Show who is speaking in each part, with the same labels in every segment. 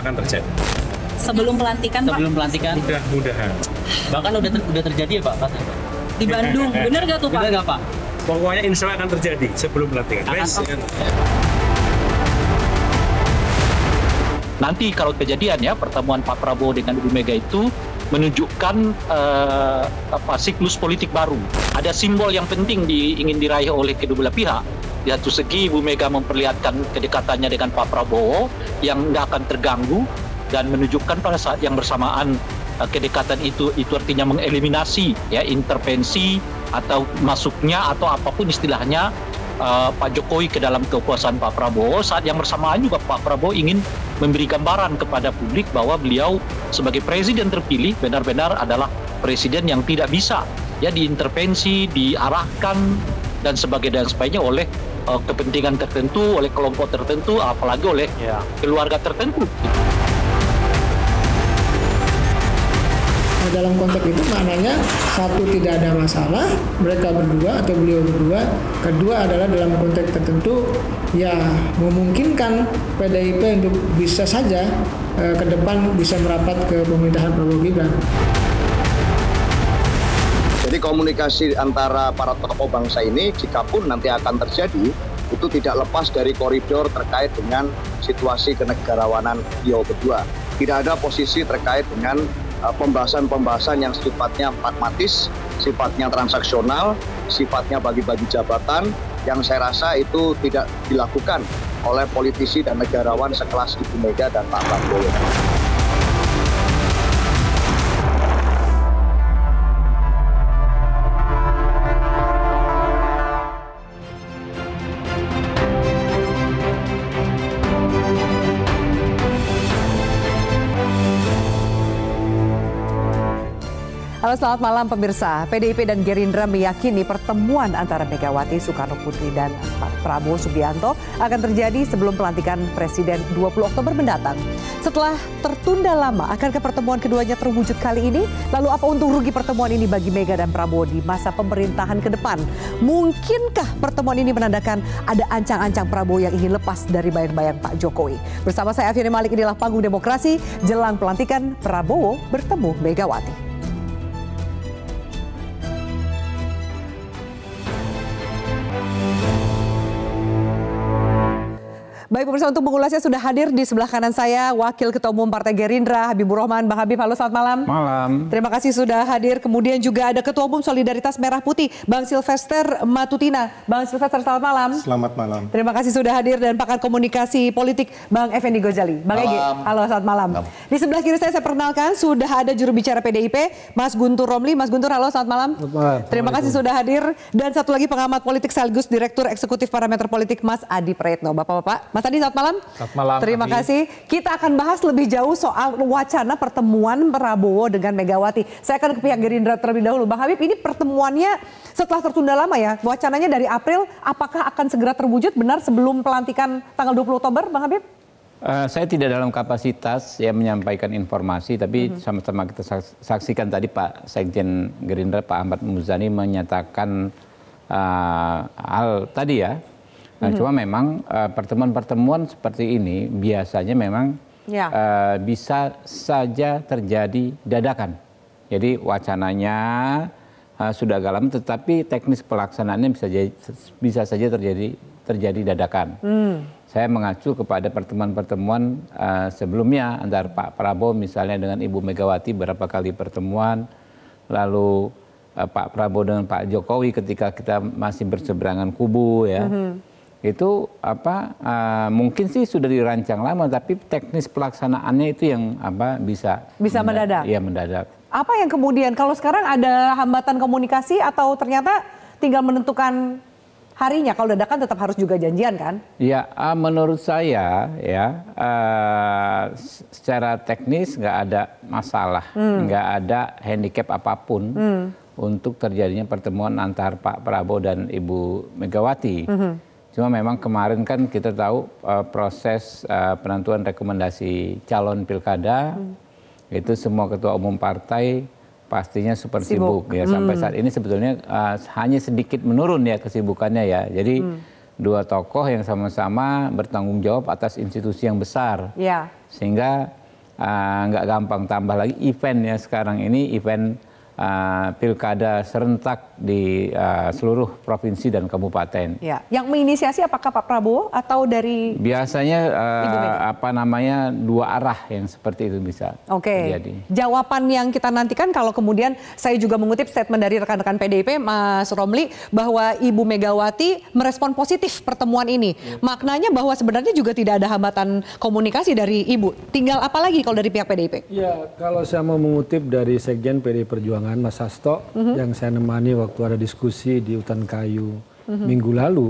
Speaker 1: akan terjadi
Speaker 2: sebelum pelantikan sebelum Pak? pelantikan
Speaker 1: mudah-mudahan
Speaker 2: bahkan udah ter udah terjadi ya Pak di
Speaker 1: Bandung bener
Speaker 2: gak tuh Pak bener gak Pak
Speaker 1: pokoknya insya Allah akan terjadi sebelum pelantikan akan Nanti kalau kejadian ya pertemuan Pak Prabowo dengan Ibu Mega itu menunjukkan uh, apa siklus politik baru. Ada simbol yang penting di, ingin diraih oleh kedua belah pihak, di satu segi Ibu Mega memperlihatkan kedekatannya dengan Pak Prabowo yang tidak akan terganggu dan menunjukkan pada saat yang bersamaan eh, kedekatan itu itu artinya mengeliminasi ya intervensi atau masuknya atau apapun istilahnya uh, Pak Jokowi ke dalam kekuasaan Pak Prabowo saat yang bersamaan juga Pak Prabowo ingin memberi gambaran kepada publik bahwa beliau sebagai presiden terpilih benar-benar adalah presiden yang tidak bisa ya diintervensi diarahkan dan sebagainya dan sebagainya oleh uh, kepentingan tertentu, oleh kelompok tertentu, apalagi oleh yeah. keluarga tertentu.
Speaker 3: Nah, dalam konteks itu maknanya satu tidak ada masalah mereka berdua atau beliau berdua kedua adalah dalam konteks tertentu
Speaker 4: ya memungkinkan PDIP untuk bisa saja eh, ke depan bisa merapat ke pemerintahan Prabowo Gibran. Jadi komunikasi antara para tokoh bangsa ini, jikapun nanti akan terjadi, itu tidak lepas dari koridor terkait dengan situasi kenegarawanan Rio kedua. Tidak ada posisi terkait dengan eh, pembahasan-pembahasan yang sifatnya pragmatis, sifatnya transaksional, sifatnya bagi-bagi jabatan, yang saya rasa itu tidak dilakukan oleh politisi dan negarawan sekelas Ibu Mega dan Pak Prabowo.
Speaker 2: selamat malam pemirsa. PDIP dan Gerindra meyakini pertemuan antara Megawati Soekarno Putri dan Prabowo Subianto akan terjadi sebelum pelantikan Presiden 20 Oktober mendatang. Setelah tertunda lama, akankah pertemuan keduanya terwujud kali ini? Lalu apa untung rugi pertemuan ini bagi Mega dan Prabowo di masa pemerintahan ke depan? Mungkinkah pertemuan ini menandakan ada ancang-ancang Prabowo yang ingin lepas dari bayang-bayang Pak Jokowi? Bersama saya Afiani Malik inilah panggung demokrasi jelang pelantikan Prabowo bertemu Megawati. Baik pemirsa untuk mengulasnya sudah hadir di sebelah kanan saya Wakil Ketua Umum Partai Gerindra Habibur Rahman. Bang Habib, halo selamat malam. Malam. Terima kasih sudah hadir. Kemudian juga ada Ketua Umum Solidaritas Merah Putih Bang Silvester Matutina. Bang Silvester selamat malam.
Speaker 5: Selamat malam.
Speaker 2: Terima kasih sudah hadir dan pakar komunikasi politik Bang Effendi Gojali. Bang Egi halo selamat malam. malam. Di sebelah kiri saya saya perkenalkan sudah ada juru bicara PDIP Mas Guntur Romli. Mas Guntur halo selamat malam. Selamat Terima kasih sudah hadir dan satu lagi pengamat politik sekaligus Direktur Eksekutif Parameter Politik Mas Adi Prayitno Bapak-bapak, Mas Tadi saat malam. Saat malam. Terima Abi. kasih. Kita akan bahas lebih jauh soal wacana pertemuan Prabowo dengan Megawati. Saya akan ke pihak Gerindra terlebih dahulu. Bang Habib, ini pertemuannya setelah tertunda lama ya. Wacananya dari April, apakah akan segera terwujud benar sebelum pelantikan tanggal 20 Oktober, Bang Habib?
Speaker 6: Uh, saya tidak dalam kapasitas ya menyampaikan informasi, tapi mm-hmm. sama-sama kita saksikan tadi Pak Sekjen Gerindra Pak Ahmad Muzani menyatakan uh, hal tadi ya nah cuma memang eh, pertemuan pertemuan seperti ini biasanya memang ya. eh, bisa saja terjadi dadakan jadi wacananya eh, sudah galam tetapi teknis pelaksanaannya bisa saja terjadi dadakan hmm. saya mengacu kepada pertemuan pertemuan sebelumnya antara pak prabowo misalnya dengan ibu megawati berapa kali pertemuan lalu pak prabowo dengan pak jokowi ketika kita masih berseberangan kubu ya hmm itu apa eh, mungkin sih sudah dirancang lama tapi teknis pelaksanaannya itu yang apa bisa bisa mendadak. Iya mendadak.
Speaker 2: Apa yang kemudian kalau sekarang ada hambatan komunikasi atau ternyata tinggal menentukan harinya kalau dadakan tetap harus juga janjian kan?
Speaker 6: Ya uh, menurut saya ya uh, secara teknis nggak ada masalah, hmm. nggak hmm. ada handicap apapun hmm. untuk terjadinya pertemuan antar Pak Prabowo dan Ibu Megawati. Hmm. Cuma memang kemarin kan kita tahu uh, proses uh, penentuan rekomendasi calon pilkada
Speaker 5: hmm.
Speaker 6: itu semua ketua umum partai pastinya super sibuk, sibuk. ya hmm. sampai saat ini sebetulnya uh, hanya sedikit menurun ya kesibukannya ya. Jadi hmm. dua tokoh yang sama-sama bertanggung jawab atas institusi yang besar, ya. sehingga nggak uh, gampang tambah lagi event ya sekarang ini event uh, pilkada serentak di uh, seluruh provinsi dan kabupaten.
Speaker 2: Ya. Yang menginisiasi apakah Pak Prabowo atau dari
Speaker 6: biasanya uh, apa namanya dua arah yang seperti itu bisa.
Speaker 2: Oke. Okay. Terjadi. Jawaban yang kita nantikan kalau kemudian saya juga mengutip statement dari rekan-rekan PDIP Mas Romli bahwa Ibu Megawati merespon positif pertemuan ini. Ya. Maknanya bahwa sebenarnya juga tidak ada hambatan komunikasi dari Ibu. Tinggal apa lagi kalau dari pihak PDIP?
Speaker 3: Ya, kalau saya mau mengutip dari Sekjen PDIP Perjuangan perjuangan Mas Hasto mm-hmm. yang saya nemani waktu ada diskusi di hutan kayu mm-hmm. minggu lalu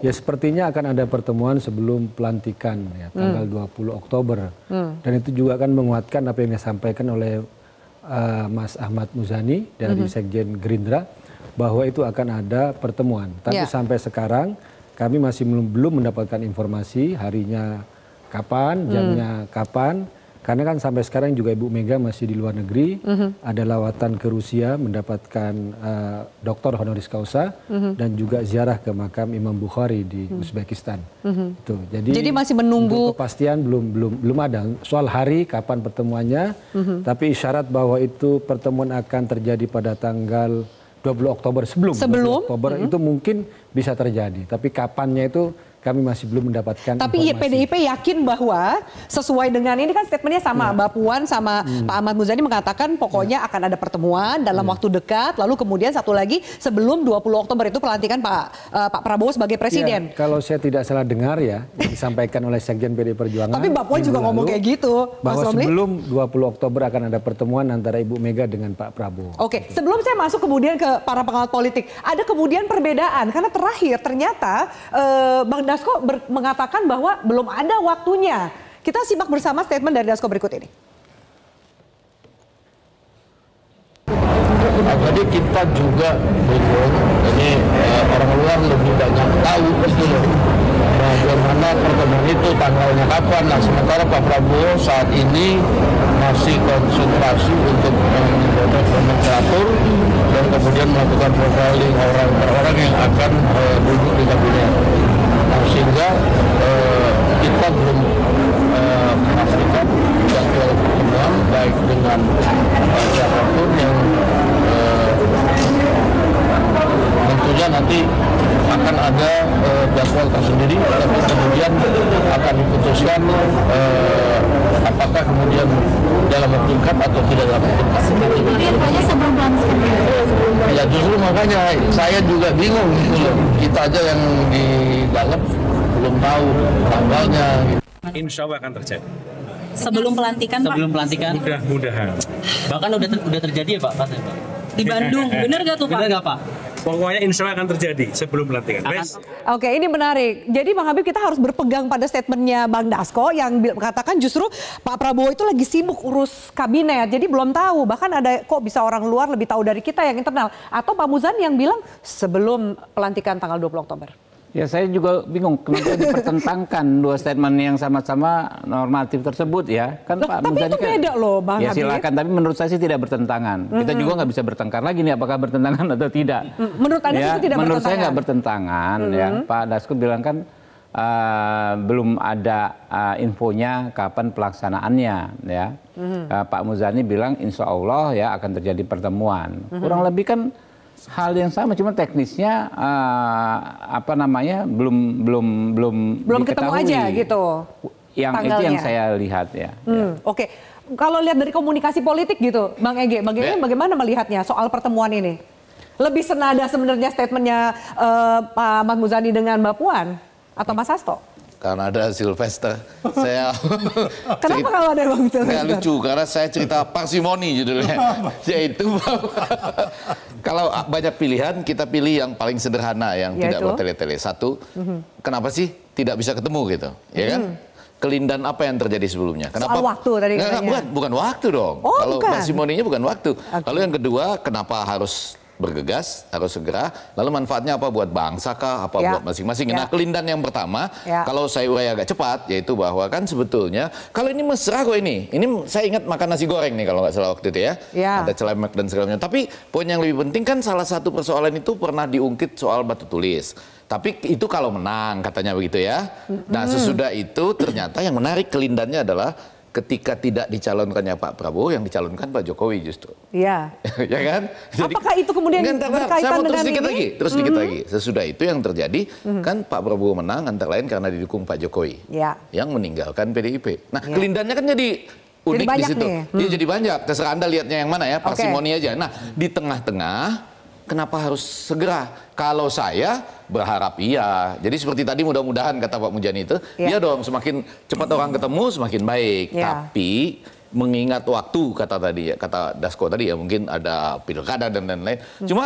Speaker 3: ya sepertinya akan ada pertemuan sebelum pelantikan ya mhm. tanggal mm. 20 Oktober mm. dan itu juga akan menguatkan apa yang disampaikan oleh uh, Mas Ahmad Muzani dari mm-hmm. Sekjen Gerindra bahwa itu akan ada pertemuan tapi yeah. sampai sekarang kami masih belum mendapatkan informasi harinya kapan mhm. jamnya mm. kapan karena kan sampai sekarang juga Ibu Mega masih di luar negeri, mm -hmm. ada lawatan ke Rusia mendapatkan uh, doktor honoris causa mm -hmm. dan juga ziarah ke makam Imam Bukhari di mm -hmm. Uzbekistan. Mm -hmm. Tuh, Jadi, Jadi masih menunggu kepastian belum belum belum ada soal hari kapan pertemuannya, mm -hmm. tapi isyarat bahwa itu pertemuan akan terjadi pada tanggal 20 Oktober sebelum, sebelum? 20 Oktober mm -hmm. itu mungkin bisa terjadi, tapi kapannya itu kami masih belum mendapatkan Tapi iya, informasi.
Speaker 2: PDIP yakin bahwa sesuai dengan ini kan statementnya sama ya. Mbak Puan sama hmm. Pak Ahmad Muzani mengatakan pokoknya ya. akan ada pertemuan dalam ya. waktu dekat lalu kemudian satu lagi sebelum 20 Oktober itu pelantikan Pak uh, Pak Prabowo sebagai iya, presiden.
Speaker 3: Ya, kalau saya tidak salah dengar ya disampaikan oleh Sekjen PD Perjuangan. Tapi Mbak Puan juga lalu, ngomong kayak gitu. Bahwa Mas sebelum 20 Oktober akan ada pertemuan antara Ibu Mega dengan Pak Prabowo.
Speaker 2: Oke, okay. sebelum saya masuk kemudian ke para pengawat politik, ada kemudian perbedaan karena terakhir ternyata uh, Bang Dasko ber, mengatakan bahwa belum ada waktunya. Kita simak bersama statement dari Dasko berikut ini.
Speaker 3: Nah, jadi kita juga
Speaker 7: bingung, ini eh, orang luar lebih banyak tahu pasti loh. Bagaimana pertemuan itu tanggalnya kapan? Nah sementara Pak Prabowo saat ini masih konsentrasi untuk mengatur nomenklatur dan kemudian melakukan profiling orang-orang yang akan eh, duduk di kabinet sehingga eh, kita belum eh, jadwal pertemuan baik dengan siapapun yang eh, tentunya nanti akan ada eh, jadwal tersendiri tapi kemudian akan diputuskan eh, apakah kemudian dalam waktu dekat atau tidak dalam waktu dekat. Ya justru makanya saya juga bingung gitu Kita aja yang di dalam belum tahu tanggalnya.
Speaker 2: Insya Allah akan terjadi. Sebelum pelantikan, Sebelum pelantikan?
Speaker 1: Mudah-mudahan. Bahkan udah ter udah terjadi ya Pak, Pak? Di Bandung, bener gak tuh Pak? Bener gak Pak? Pokoknya insya Allah akan terjadi sebelum pelantikan.
Speaker 2: Oke, ini menarik. Jadi Bang Habib kita harus berpegang pada statementnya Bang Dasko yang katakan justru Pak Prabowo itu lagi sibuk urus kabinet. Jadi belum tahu. Bahkan ada kok bisa orang luar lebih tahu dari kita yang internal. Atau Pak Muzan yang bilang sebelum pelantikan tanggal 20 Oktober.
Speaker 6: Ya saya juga bingung kenapa dipertentangkan dua statement yang sama-sama normatif tersebut ya kan loh, Pak
Speaker 2: Muzani itu kan, beda loh Bang ya, ya silakan
Speaker 6: tapi menurut saya sih tidak bertentangan. Mm -hmm. Kita juga nggak bisa bertengkar lagi nih apakah bertentangan atau tidak.
Speaker 2: Menurut Anda ya, itu tidak bertentangan? Menurut saya nggak
Speaker 6: bertentangan mm -hmm. ya Pak Dasko bilang kan uh, belum ada uh, infonya kapan pelaksanaannya ya. Mm -hmm. uh, Pak Muzani bilang insya Allah ya akan terjadi pertemuan. Mm -hmm. Kurang lebih kan hal yang sama cuma teknisnya uh, apa namanya belum belum belum belum ketemu aja gitu yang Tanggalnya. itu yang saya lihat ya,
Speaker 2: hmm, ya. oke okay. kalau lihat dari komunikasi politik gitu bang Ege bang ya. bagaimana melihatnya soal pertemuan ini lebih senada sebenarnya statementnya uh, Pak Ahmad Muzani dengan Mbak Puan atau Mas Hasto
Speaker 7: karena ada Sylvester. saya Kenapa kalau ada Bang Sylvester? lucu karena saya cerita parsimoni judulnya. Yaitu kalau banyak pilihan kita pilih yang paling sederhana yang Yaitu? tidak bertele-tele. Satu, mm -hmm. kenapa sih tidak bisa ketemu gitu? Ya kan? Mm. Kelindan apa yang terjadi sebelumnya? Kenapa? Soal
Speaker 2: waktu tadi. Nggak, bukan,
Speaker 7: bukan waktu dong. Oh, kalau bukan. parsimoninya bukan waktu. Okay. Lalu yang kedua, kenapa harus bergegas harus segera. Lalu manfaatnya apa buat bangsa kah, apa ya. buat masing-masing. Ya. Nah, kelindan yang pertama, ya. kalau saya urai agak cepat, yaitu bahwa kan sebetulnya kalau ini mesra kok ini. Ini saya ingat makan nasi goreng nih kalau nggak salah waktu itu ya. ya. Ada celemek dan segalanya Tapi poin yang lebih penting kan salah satu persoalan itu pernah diungkit soal batu tulis. Tapi itu kalau menang katanya begitu ya. Nah, sesudah itu ternyata yang menarik kelindannya adalah ketika tidak dicalonkannya Pak Prabowo yang dicalonkan Pak Jokowi justru. Iya. ya kan? Jadi,
Speaker 2: Apakah itu kemudian enggak, berkaitan dengan terus ini? lagi, terus sedikit mm
Speaker 7: -hmm. lagi. Sesudah itu yang terjadi mm -hmm. kan Pak Prabowo menang antara lain karena didukung Pak Jokowi. Iya. Yang meninggalkan PDIP. Nah, ya. kelindannya kan jadi unik jadi di situ. Nih. Hmm. jadi banyak. Terserah Anda lihatnya yang mana ya, parsimoni okay. aja. Nah, di tengah-tengah kenapa harus segera? Kalau saya berharap iya. Jadi seperti tadi mudah-mudahan kata Pak Mujani itu, ya. iya dong semakin cepat orang ketemu semakin baik. Ya. Tapi mengingat waktu kata tadi kata Dasko tadi ya mungkin ada pilkada dan lain-lain. Hmm. Cuma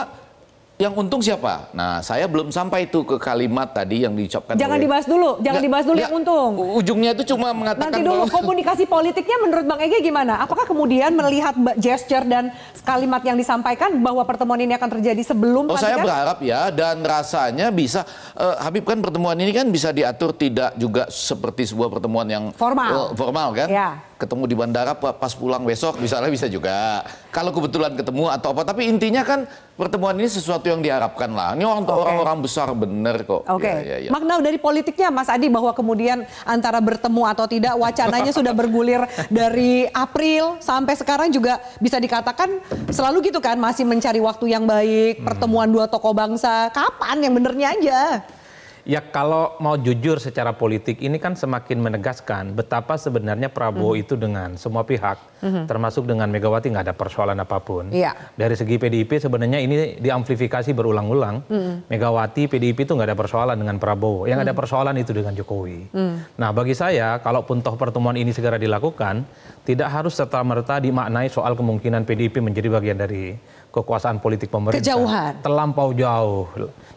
Speaker 7: yang untung siapa? Nah, saya belum sampai itu ke kalimat tadi yang diucapkan. Jangan oleh... dibahas
Speaker 2: dulu, jangan ya, dibahas dulu ya, yang untung. Ujungnya itu cuma mengatakan. Nanti dulu bahwa... komunikasi politiknya menurut Bang Ege gimana? Apakah kemudian melihat gesture dan kalimat yang disampaikan bahwa pertemuan ini akan terjadi sebelum? Oh, saya berharap
Speaker 7: ya, dan rasanya bisa. Uh, Habib kan pertemuan ini kan bisa diatur tidak juga seperti sebuah pertemuan yang formal, uh, formal kan? Ya ketemu di bandara pas pulang besok misalnya bisa juga. Kalau kebetulan ketemu atau apa, tapi intinya kan pertemuan ini sesuatu yang diharapkan lah. Ini orang-orang okay. Orang -orang besar bener kok. Oke. Okay. Ya, ya, ya.
Speaker 2: Makna dari politiknya Mas Adi bahwa kemudian antara bertemu atau tidak wacananya sudah bergulir dari April sampai sekarang juga bisa dikatakan selalu gitu kan masih mencari waktu yang baik, pertemuan dua tokoh bangsa. Kapan yang benernya aja?
Speaker 1: Ya kalau mau jujur secara politik ini kan semakin menegaskan betapa sebenarnya Prabowo hmm. itu dengan semua pihak hmm. termasuk dengan Megawati nggak ada persoalan apapun. Iya. Dari segi PDIP sebenarnya ini diamplifikasi berulang-ulang. Hmm. Megawati PDIP itu nggak ada persoalan dengan Prabowo. Yang ada persoalan itu dengan Jokowi. Nah bagi saya kalaupun toh pertemuan ini segera dilakukan tidak harus serta merta dimaknai soal kemungkinan PDIP menjadi bagian dari kekuasaan politik pemerintah. Kejauhan. Terlampau jauh.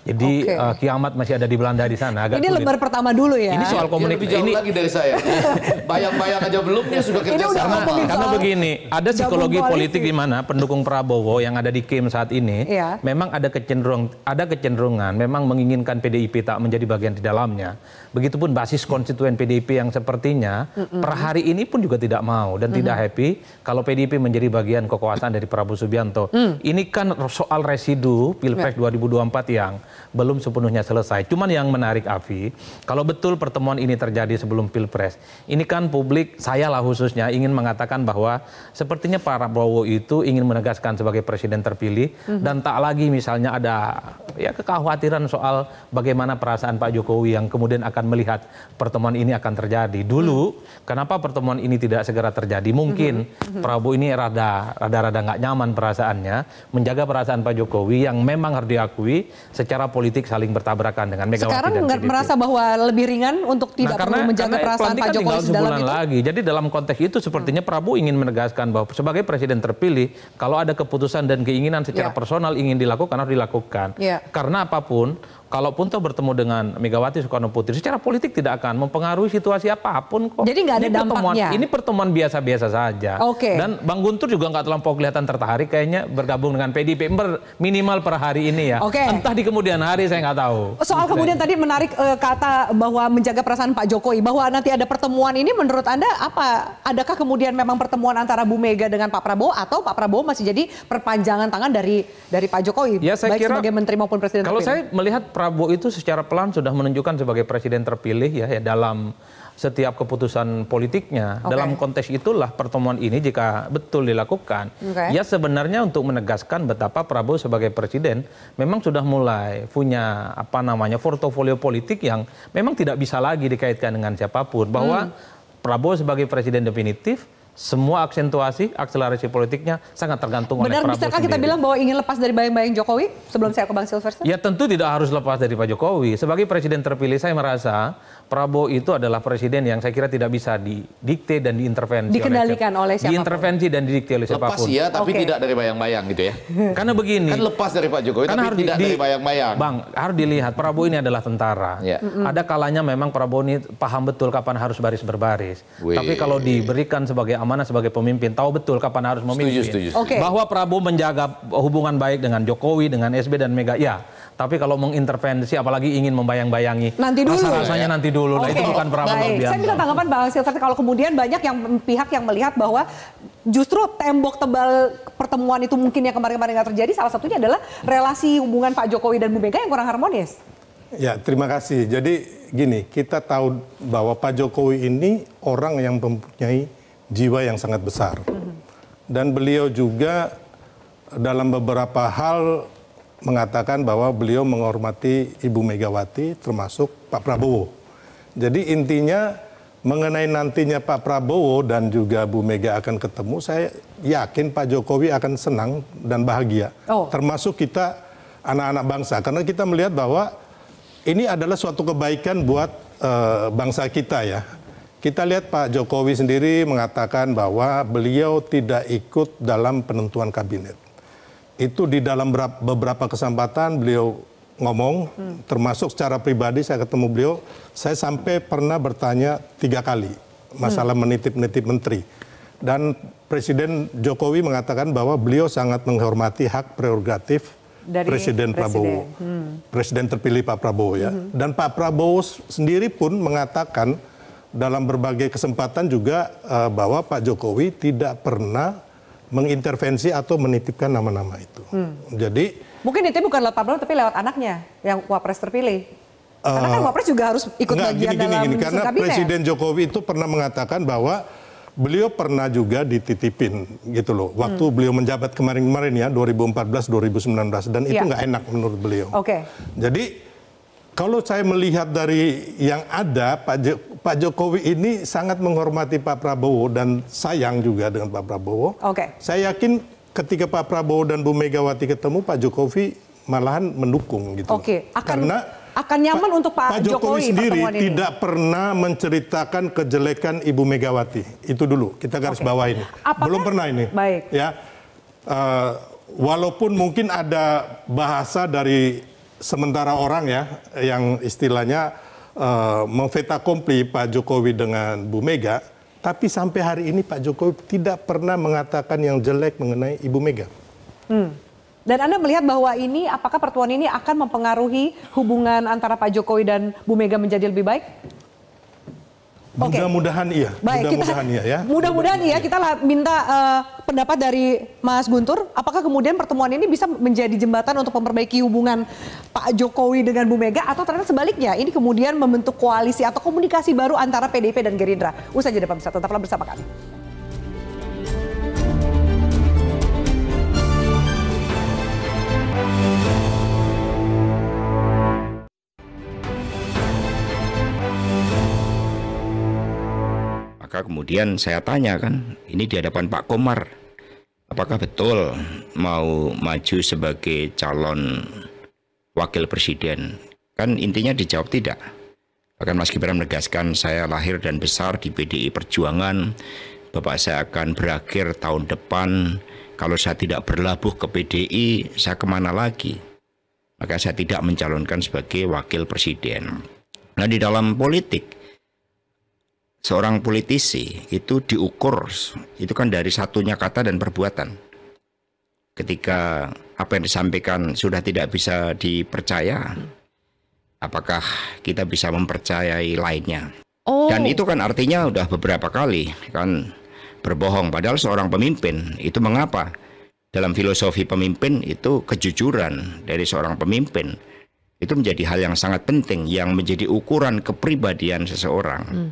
Speaker 1: Jadi okay. uh, eh, kiamat masih ada di Belanda di sana. Agak ini lembar
Speaker 2: pertama dulu ya.
Speaker 1: Ini soal iya, komunikasi. Ini lagi
Speaker 7: dari saya. Bayang-bayang aja belum dia sudah kerja ini sama. Karena, karena begini,
Speaker 1: ada psikologi politik di mana pendukung Prabowo yang ada di Kim saat ini, ya. memang ada kecenderung ada kecenderungan memang menginginkan PDIP tak menjadi bagian di dalamnya begitupun basis konstituen pdip yang sepertinya per hari ini pun juga tidak mau dan tidak happy kalau pdip menjadi bagian kekuasaan dari Prabowo Subianto. Mm. Ini kan soal residu Pilpres 2024 ya. yang belum sepenuhnya selesai. Cuman yang menarik Avi, kalau betul pertemuan ini terjadi sebelum Pilpres, ini kan publik saya lah khususnya ingin mengatakan bahwa sepertinya para Prabowo itu ingin menegaskan sebagai presiden terpilih mm-hmm. dan tak lagi misalnya ada ya kekhawatiran soal bagaimana perasaan Pak Jokowi yang kemudian akan akan melihat pertemuan ini akan terjadi. Dulu kenapa pertemuan ini tidak segera terjadi? Mungkin mhm, mhm. Prabowo ini rada rada-rada nggak nyaman perasaannya, menjaga perasaan Pak Jokowi yang memang harus diakui secara politik saling bertabrakan dengan Megawati Sekarang dan Sekarang merasa
Speaker 2: bahwa lebih ringan untuk nah, tidak nah, karena, perlu menjaga karena perasaan Pak kan Jokowi sedalam itu.
Speaker 1: lagi. Jadi dalam konteks itu sepertinya hmm. Prabowo ingin menegaskan bahwa sebagai presiden terpilih kalau ada keputusan dan keinginan secara yeah. personal ingin dilakukan harus dilakukan. Yeah. Karena apapun Kalaupun tuh bertemu dengan Megawati Soekarno Putri secara politik tidak akan mempengaruhi situasi apapun kok. Jadi nggak ada ini dampaknya. Pertemuan, ini pertemuan biasa-biasa saja. Oke. Okay. Dan Bang Guntur juga nggak terlampau kelihatan tertarik kayaknya bergabung dengan PDIP minimal per hari ini ya. Oke. Okay. Entah di kemudian hari saya nggak tahu. Soal gitu kemudian tadi
Speaker 2: menarik uh, kata bahwa menjaga perasaan Pak Jokowi bahwa nanti ada pertemuan ini menurut Anda apa? Adakah kemudian memang pertemuan antara Bu Mega dengan Pak Prabowo atau Pak Prabowo masih jadi perpanjangan tangan dari dari Pak Jokowi ya, saya baik kira, sebagai menteri maupun presiden? Kalau terpilih.
Speaker 1: saya melihat Prabowo itu secara pelan sudah menunjukkan sebagai presiden terpilih ya, ya dalam setiap keputusan politiknya. Okay. Dalam konteks itulah pertemuan ini jika betul dilakukan, okay. ya sebenarnya untuk menegaskan betapa Prabowo sebagai presiden memang sudah mulai punya apa namanya portofolio politik yang memang tidak bisa lagi dikaitkan dengan siapapun bahwa hmm. Prabowo sebagai presiden definitif semua aksentuasi, akselerasi politiknya sangat tergantung Benar, oleh Prabowo bisakah sendiri. kita bilang
Speaker 2: bahwa ingin lepas dari bayang-bayang Jokowi sebelum saya ke Bang Silverson? Ya
Speaker 1: tentu tidak harus lepas dari Pak Jokowi. Sebagai presiden terpilih saya merasa Prabowo itu adalah presiden yang saya kira tidak bisa didikte dan diintervensi. Dikendalikan
Speaker 2: oleh, siapa? oleh siapapun. Diintervensi
Speaker 1: dan didikte oleh siapapun. Lepas ya, tapi okay. tidak dari
Speaker 7: bayang-bayang gitu ya.
Speaker 1: Karena begini. Kan lepas dari Pak Jokowi, karena tapi harus tidak di, dari bayang-bayang. Bang, harus dilihat Prabowo ini adalah tentara. Ya. Mm Ada kalanya memang Prabowo ini paham betul kapan harus baris berbaris. Wee. Tapi kalau diberikan sebagai amanah sebagai pemimpin tahu betul kapan harus memimpin. Setuju, setuju, setuju. Okay. Bahwa Prabowo menjaga hubungan baik dengan Jokowi, dengan SB dan Mega, ya. Tapi kalau mengintervensi, apalagi ingin membayang-bayangi, nanti dulu. Rasa-rasanya ya. nanti dulu. Okay. Nah, itu bukan Prabowo Saya minta tanggapan
Speaker 2: Bang Silver, kalau kemudian banyak yang pihak yang melihat bahwa justru tembok tebal pertemuan itu mungkin yang kemarin-kemarin nggak terjadi, salah satunya adalah relasi hubungan Pak Jokowi dan Bu Mega yang kurang harmonis.
Speaker 5: Ya, terima kasih. Jadi gini, kita tahu bahwa Pak Jokowi ini orang yang mempunyai jiwa yang sangat besar. Dan beliau juga dalam beberapa hal mengatakan bahwa beliau menghormati Ibu Megawati termasuk Pak Prabowo. Jadi intinya mengenai nantinya Pak Prabowo dan juga Bu Mega akan ketemu, saya yakin Pak Jokowi akan senang dan bahagia. Oh. Termasuk kita anak-anak bangsa karena kita melihat bahwa ini adalah suatu kebaikan buat uh, bangsa kita ya. Kita lihat Pak Jokowi sendiri mengatakan bahwa beliau tidak ikut dalam penentuan kabinet. Itu di dalam beberapa kesempatan beliau ngomong, hmm. termasuk secara pribadi saya ketemu beliau, saya sampai pernah bertanya tiga kali masalah hmm. menitip-nitip menteri. Dan Presiden Jokowi mengatakan bahwa beliau sangat menghormati hak prerogatif Presiden, Presiden. Prabowo. Hmm. Presiden terpilih Pak Prabowo ya. Hmm. Dan Pak Prabowo sendiri pun mengatakan dalam berbagai kesempatan juga uh, bahwa Pak Jokowi tidak pernah mengintervensi atau menitipkan nama-nama itu. Hmm. Jadi
Speaker 2: mungkin itu bukan lewat Pablo tapi lewat anaknya yang wapres terpilih. Uh, karena kan eh, wapres juga harus ikut enggak, bagian gini, dalam gini, karena kabinet. Presiden
Speaker 5: Jokowi itu pernah mengatakan bahwa beliau pernah juga dititipin gitu loh. Waktu hmm. beliau menjabat kemarin-kemarin ya 2014 2019 dan itu iya. nggak ya. enak menurut beliau. Oke. Okay. Jadi kalau saya melihat dari yang ada, Pak, jo Pak Jokowi ini sangat menghormati Pak Prabowo dan sayang juga dengan Pak Prabowo. Oke. Okay. Saya yakin ketika Pak Prabowo dan Bu Megawati ketemu, Pak Jokowi malahan mendukung gitu. Oke. Okay. Karena
Speaker 2: akan nyaman Pak, untuk Pak, Pak Jokowi, Jokowi sendiri ini. tidak
Speaker 5: pernah menceritakan kejelekan Ibu Megawati. Itu dulu kita garis okay. bawah ini. Apakah, Belum pernah ini. Baik. Ya. Uh, walaupun mungkin ada bahasa dari sementara orang ya yang istilahnya uh, eh, memveta kompli Pak Jokowi dengan Bu Mega, tapi sampai hari ini Pak Jokowi tidak pernah mengatakan yang jelek mengenai Ibu Mega.
Speaker 2: Hmm. Dan Anda melihat bahwa ini, apakah pertemuan ini akan mempengaruhi hubungan antara Pak Jokowi dan Bu Mega menjadi lebih baik?
Speaker 5: Okay. Mudah-mudahan iya. Baik, mudah-mudahan iya ya.
Speaker 2: Mudah-mudahan iya. Kita lah minta uh, pendapat dari Mas Guntur. Apakah kemudian pertemuan ini bisa menjadi jembatan untuk memperbaiki hubungan Pak Jokowi dengan Bu Mega atau ternyata sebaliknya ini kemudian membentuk koalisi atau komunikasi baru antara PDIP dan Gerindra? Usai jeda pemirsa, tetaplah bersama kami.
Speaker 4: maka kemudian saya tanya kan ini di hadapan Pak Komar apakah betul mau maju sebagai calon wakil presiden kan intinya dijawab tidak bahkan Mas Gibran menegaskan saya lahir dan besar di PDI Perjuangan Bapak saya akan berakhir tahun depan kalau saya tidak berlabuh ke PDI saya kemana lagi maka saya tidak mencalonkan sebagai wakil presiden nah di dalam politik seorang politisi itu diukur itu kan dari satunya kata dan perbuatan. Ketika apa yang disampaikan sudah tidak bisa dipercaya, apakah kita bisa mempercayai lainnya? Oh. Dan itu kan artinya sudah beberapa kali kan berbohong. Padahal seorang pemimpin itu mengapa? Dalam filosofi pemimpin itu kejujuran dari seorang pemimpin itu menjadi hal yang sangat penting yang menjadi ukuran kepribadian seseorang. Hmm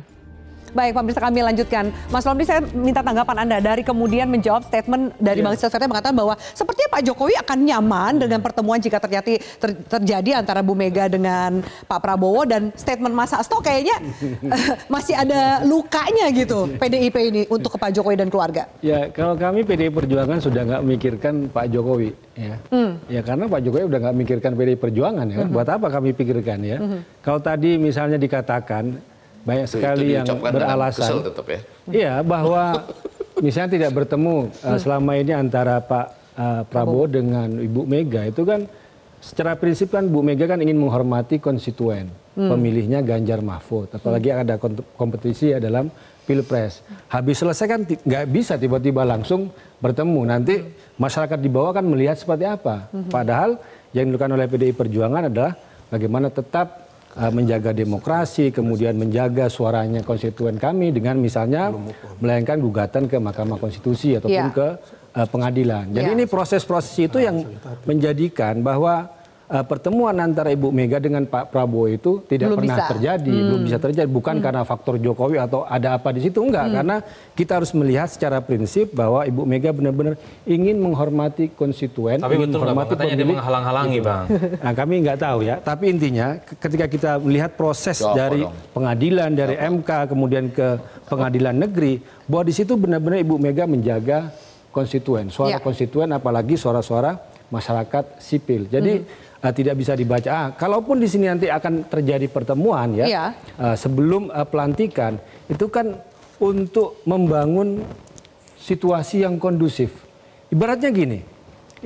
Speaker 2: Baik, Pak kami lanjutkan. Mas Lombi. saya minta tanggapan Anda dari kemudian menjawab statement dari yeah. Bang Silvia mengatakan bahwa sepertinya Pak Jokowi akan nyaman hmm. dengan pertemuan jika terjadi ter, terjadi antara Bu Mega dengan Pak Prabowo dan statement Mas Asto kayaknya eh, masih ada lukanya gitu PDIP iya. ini untuk ke Pak Jokowi dan keluarga.
Speaker 3: Ya, kalau kami PDI Perjuangan sudah nggak mikirkan Pak Jokowi ya. Hmm. Ya karena Pak Jokowi udah nggak mikirkan PDI Perjuangan ya. -hmm. Buat apa kami pikirkan ya? -hmm. Kalau tadi misalnya dikatakan banyak sekali itu, itu yang beralasan. tetap ya. Iya, bahwa misalnya tidak bertemu uh, selama ini antara Pak uh, Prabowo dengan Ibu Mega itu kan secara prinsip kan Bu Mega kan ingin menghormati konstituen hmm. pemilihnya Ganjar Mahfud hmm. apalagi hmm. ada kompetisi ya dalam pilpres habis selesai kan nggak bisa tiba-tiba langsung bertemu nanti hmm. masyarakat di bawah kan melihat seperti apa padahal yang dilakukan oleh PDI Perjuangan adalah bagaimana tetap Uh, menjaga demokrasi, kemudian menjaga suaranya konstituen kami dengan misalnya melayangkan gugatan ke Mahkamah Konstitusi ataupun ya. ke uh, pengadilan. Jadi ya. ini proses-proses itu nah, yang menjadikan bahwa Eh, pertemuan antara Ibu Mega dengan Pak Prabowo itu tidak belum pernah bisa. terjadi, hmm. belum bisa terjadi bukan hmm. karena faktor Jokowi atau ada apa di situ enggak, hmm. karena kita harus melihat secara prinsip bahwa Ibu Mega benar-benar ingin menghormati konstituen, tapi ingin betul menghormati gitu. bang, pemilih. Dia menghalang-halangi, Bang. Nah, kami enggak tahu ya, tapi intinya ketika kita melihat proses Jawa, dari dong. pengadilan dari Jawa. MK kemudian ke pengadilan negeri bahwa di situ benar-benar Ibu Mega menjaga konstituen, suara ya. konstituen apalagi suara-suara masyarakat sipil. Jadi hmm. uh, tidak bisa dibaca. Ah, kalaupun di sini nanti akan terjadi pertemuan ya, yeah. Iya. Uh, sebelum uh, pelantikan itu kan untuk membangun situasi yang kondusif. Ibaratnya gini,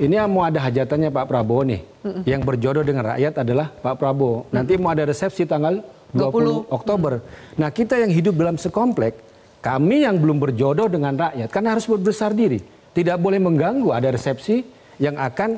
Speaker 3: ini mau ada hajatannya Pak Prabowo nih, mm yang berjodoh dengan rakyat adalah Pak Prabowo. Mhm. Nanti mau ada resepsi tanggal 20, 20. Oktober. Mm. Nah kita yang hidup dalam sekomplek, kami yang belum berjodoh dengan rakyat, karena harus berbesar diri. Tidak boleh mengganggu ada resepsi, yang akan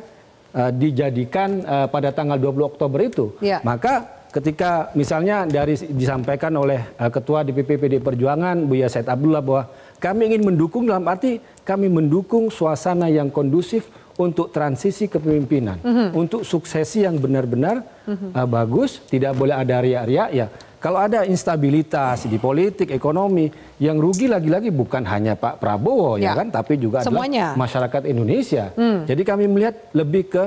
Speaker 3: uh, dijadikan uh, pada tanggal 20 Oktober itu. Ya. Maka ketika misalnya dari disampaikan oleh uh, ketua DPP PD Perjuangan Buya Said Abdullah bahwa kami ingin mendukung dalam arti kami mendukung suasana yang kondusif untuk transisi kepemimpinan, mm -hmm. untuk suksesi yang benar-benar mm -hmm. uh, bagus, tidak boleh ada riak-riak ya. Kalau ada instabilitas di politik, ekonomi, yang rugi lagi-lagi bukan hanya Pak Prabowo ya, ya kan, tapi juga Semuanya. adalah masyarakat Indonesia. Mm. Jadi kami melihat lebih ke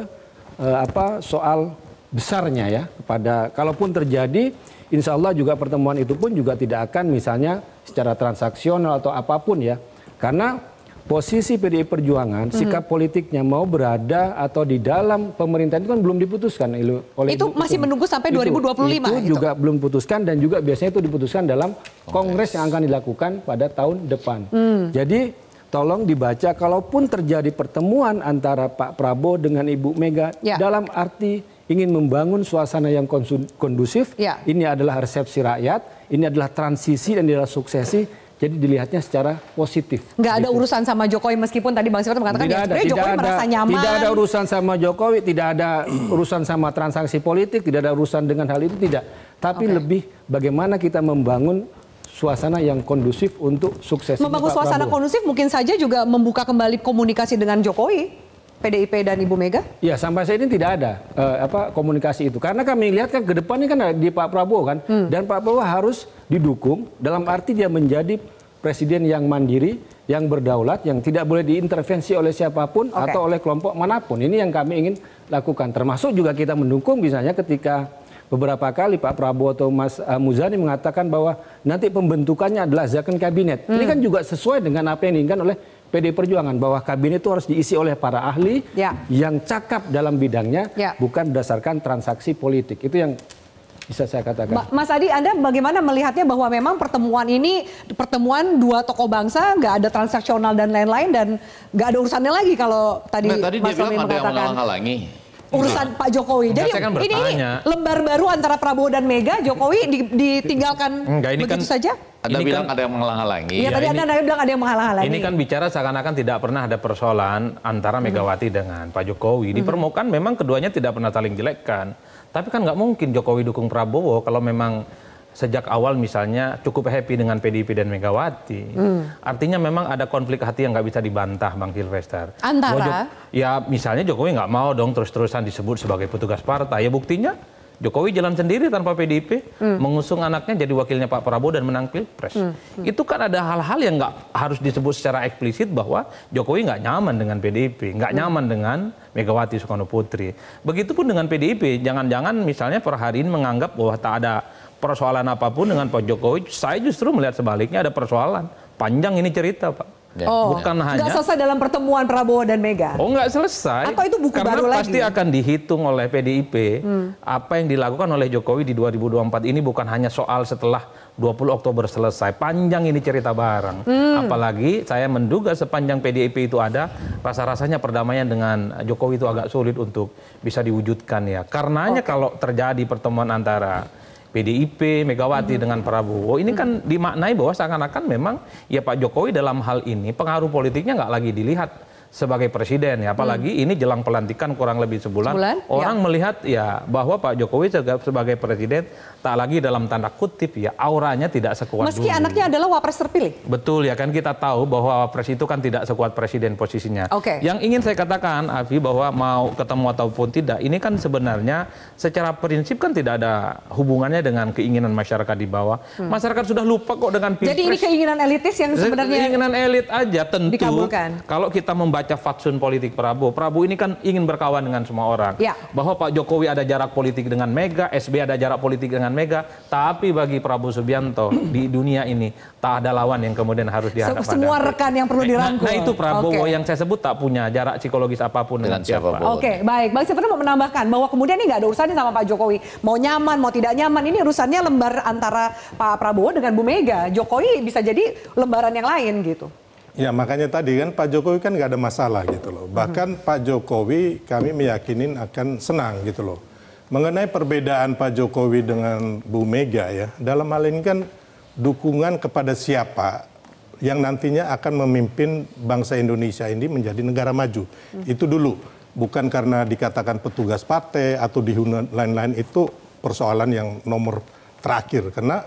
Speaker 3: uh, apa soal besarnya ya kepada kalaupun terjadi insya Allah juga pertemuan itu pun juga tidak akan misalnya secara transaksional atau apapun ya karena posisi PDI Perjuangan, hmm. sikap politiknya mau berada atau di dalam pemerintahan itu kan belum diputuskan oleh Itu Ibu, masih menunggu sampai 2025 itu, itu, itu juga belum diputuskan dan juga biasanya itu diputuskan dalam kongres, kongres yang akan dilakukan pada tahun depan. Hmm. Jadi tolong dibaca kalaupun terjadi pertemuan antara Pak Prabowo dengan Ibu Mega ya. dalam arti ingin membangun suasana yang kondusif, ya. ini adalah resepsi rakyat, ini adalah transisi dan ini adalah suksesi jadi dilihatnya secara positif. Nggak
Speaker 2: ada gitu. urusan sama Jokowi meskipun tadi Bang Sifat mengatakan tidak ya, ada, tidak Jokowi ada, nyaman. Tidak ada
Speaker 3: urusan sama Jokowi, tidak ada urusan sama transaksi politik, tidak ada urusan dengan hal itu, tidak. Tapi okay. lebih bagaimana kita membangun suasana yang kondusif untuk sukses. Membangun suasana Prabowo.
Speaker 2: kondusif mungkin saja juga membuka kembali komunikasi dengan Jokowi. PDIP dan Ibu Mega?
Speaker 3: Ya sampai saat ini tidak ada uh, apa komunikasi itu karena kami lihat kan ke depan ini kan di Pak Prabowo kan hmm. dan Pak Prabowo harus didukung dalam arti dia menjadi presiden yang mandiri, yang berdaulat, yang tidak boleh diintervensi oleh siapapun okay. atau oleh kelompok manapun. Ini yang kami ingin lakukan. Termasuk juga kita mendukung misalnya ketika beberapa kali Pak Prabowo atau Mas eh, Muzani mengatakan bahwa nanti pembentukannya adalah zakon kabinet. Hmm. Ini kan juga sesuai dengan apa yang diinginkan oleh PD Perjuangan bahwa kabinet itu harus diisi oleh para ahli ya. yang cakap dalam bidangnya, ya. bukan berdasarkan transaksi politik. Itu yang bisa saya katakan.
Speaker 2: Mas Adi, Anda bagaimana melihatnya bahwa memang pertemuan ini pertemuan dua tokoh bangsa, nggak ada transaksional dan lain-lain dan nggak ada urusannya lagi kalau tadi nah, tadi Mas dia bilang ada yang
Speaker 7: mengatakan urusan
Speaker 2: Pak Jokowi. Jadi kan ini, ini lembar baru antara Prabowo dan Mega, Jokowi ditinggalkan
Speaker 7: Enggak, ini
Speaker 1: begitu kan, saja. Anda kan bilang ada yang menghalang iya, iya, tadi Anda
Speaker 2: bilang ada yang menghalang-halangi. Ini kan
Speaker 1: bicara seakan-akan tidak pernah ada persoalan antara hmm. Megawati dengan Pak Jokowi. Di hmm. permukaan memang keduanya tidak pernah saling jelekkan. Tapi kan nggak mungkin Jokowi dukung Prabowo kalau memang sejak awal misalnya cukup happy dengan PDIP dan Megawati. Hmm. Artinya memang ada konflik hati yang nggak bisa dibantah Bang Kilvester. Antara? Jok ya misalnya Jokowi nggak mau dong terus-terusan disebut sebagai petugas partai. Ya buktinya Jokowi jalan sendiri tanpa PDIP, hmm. mengusung anaknya jadi wakilnya Pak Prabowo dan menang pilpres. Hmm. Hmm. Itu kan ada hal-hal yang nggak harus disebut secara eksplisit bahwa Jokowi nggak nyaman dengan PDIP, nggak hmm. nyaman dengan Megawati Soekarno Putri. Begitupun dengan PDIP, jangan-jangan misalnya per hari ini menganggap bahwa tak ada persoalan apapun dengan Pak Jokowi, saya justru melihat sebaliknya ada persoalan. Panjang ini cerita, Pak. Ya. Oh, bukan hanya nggak selesai
Speaker 2: dalam pertemuan Prabowo dan Mega.
Speaker 1: Oh, nggak selesai. Atau itu buku Karena baru pasti akan dihitung oleh PDIP hmm. apa yang dilakukan oleh Jokowi di 2024 ini bukan hanya soal setelah 20 Oktober selesai. Panjang ini cerita bareng. Hmm. Apalagi saya menduga sepanjang PDIP itu ada, rasa-rasanya perdamaian dengan Jokowi itu agak sulit untuk bisa diwujudkan ya. Karenanya okay. kalau terjadi pertemuan antara PDIP, Megawati hmm. dengan Prabowo, ini kan hmm. dimaknai bahwa seakan-akan memang ya Pak Jokowi dalam hal ini pengaruh politiknya nggak lagi dilihat sebagai presiden ya apalagi hmm. ini jelang pelantikan kurang lebih sebulan, sebulan? orang ya. melihat ya bahwa Pak Jokowi sebagai presiden tak lagi dalam tanda kutip ya auranya tidak sekuat Meski dulu. anaknya
Speaker 2: adalah wapres terpilih.
Speaker 1: Betul ya kan kita tahu bahwa wapres itu kan tidak sekuat presiden posisinya. Oke. Okay. Yang ingin saya katakan Avi bahwa mau ketemu ataupun tidak ini kan sebenarnya secara prinsip kan tidak ada hubungannya dengan keinginan masyarakat di bawah. Hmm. Masyarakat sudah lupa kok dengan pilpres. Jadi ini
Speaker 2: keinginan elitis yang sebenarnya keinginan
Speaker 1: elit aja tentu. Dikabulkan. Kalau kita membaca fatsun politik Prabowo, Prabowo ini kan ingin berkawan dengan semua orang. Ya. Bahwa Pak Jokowi ada jarak politik dengan Mega, SB ada jarak politik dengan Mega, tapi bagi Prabowo Subianto di dunia ini tak ada lawan yang kemudian harus dihadapi. Semua hadapi. Nah,
Speaker 2: rekan yang perlu eh, nah, dirangkul. Nah, nah itu Prabowo okay.
Speaker 1: yang saya sebut tak punya jarak psikologis apapun dengan, siapa siapa. Oke, okay,
Speaker 2: baik. Bang Steven mau menambahkan bahwa kemudian ini nggak ada urusannya sama Pak Jokowi. Mau nyaman, mau tidak nyaman, ini urusannya lembar antara Pak Prabowo dengan Bu Mega. Jokowi bisa jadi lembaran yang lain gitu.
Speaker 5: Ya makanya tadi kan Pak Jokowi kan nggak ada masalah gitu loh. Bahkan hmm. Pak Jokowi kami meyakinin akan senang gitu loh. Mengenai perbedaan Pak Jokowi dengan Bu Mega ya, dalam hal ini kan dukungan kepada siapa yang nantinya akan memimpin bangsa Indonesia ini menjadi negara maju. Hmm. Itu dulu, bukan karena dikatakan petugas partai atau di lain-lain itu persoalan yang nomor terakhir. Karena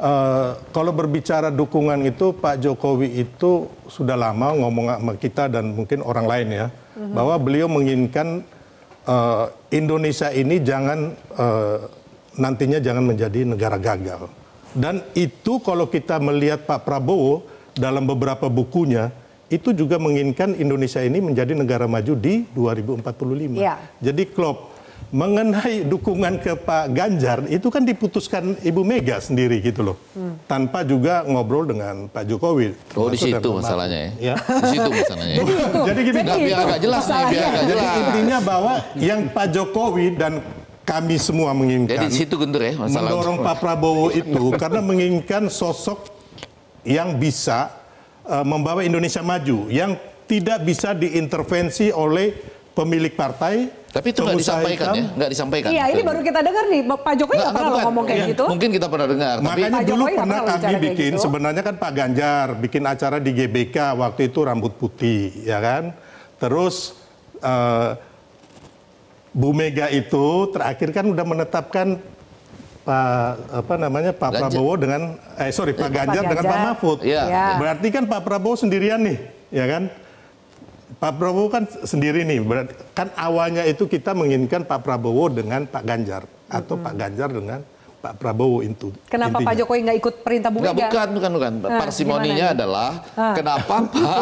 Speaker 5: uh, kalau berbicara dukungan itu Pak Jokowi itu sudah lama ngomong sama kita dan mungkin orang lain ya, hmm. bahwa beliau menginginkan uh, Indonesia ini jangan uh, nantinya jangan menjadi negara gagal. Dan itu kalau kita melihat Pak Prabowo dalam beberapa bukunya itu juga menginginkan Indonesia ini menjadi negara maju di 2045. Ya. Jadi klub mengenai dukungan ke Pak Ganjar itu kan diputuskan Ibu Mega sendiri gitu loh. Hmm. Tanpa juga ngobrol dengan Pak Jokowi. Oh di situ masalahnya ya. ya. Di situ masalahnya. jadi, ya? jadi gini jadi biar agak jelas nih, biar agak jelas. Jadi intinya bahwa yang Pak Jokowi dan kami semua menginginkan. Jadi situ gentur ya masalah. Mendorong Pak Prabowo itu karena menginginkan sosok yang bisa uh, membawa Indonesia maju, yang tidak bisa diintervensi oleh pemilik partai tapi itu nggak disampaikan ya, nggak disampaikan. Iya, ini baru
Speaker 2: kita dengar nih, Pak Jokowi nggak pernah bukan. ngomong kayak ya.
Speaker 5: gitu. Mungkin kita pernah dengar. Makanya tapi dulu pernah kami bikin, gitu. sebenarnya kan Pak Ganjar bikin acara di GBK waktu itu rambut putih, ya kan. Terus uh, Bu Mega itu terakhir kan udah menetapkan Pak apa namanya Pak Ganjar. Prabowo dengan eh sorry eh, Pak, Ganjar, Pak Ganjar dengan Pak Mahfud. Ya. ya. Berarti kan Pak Prabowo sendirian nih, ya kan? Pak Prabowo kan sendiri nih, berarti kan awalnya itu kita menginginkan Pak Prabowo dengan Pak Ganjar atau mm -hmm. Pak Ganjar dengan Pak Prabowo itu. Kenapa intinya. Pak
Speaker 2: Jokowi nggak ikut perintah Bu Mega? Bukan,
Speaker 5: bukan, bukan. Ah, Parsimoninya adalah ah. kenapa Pak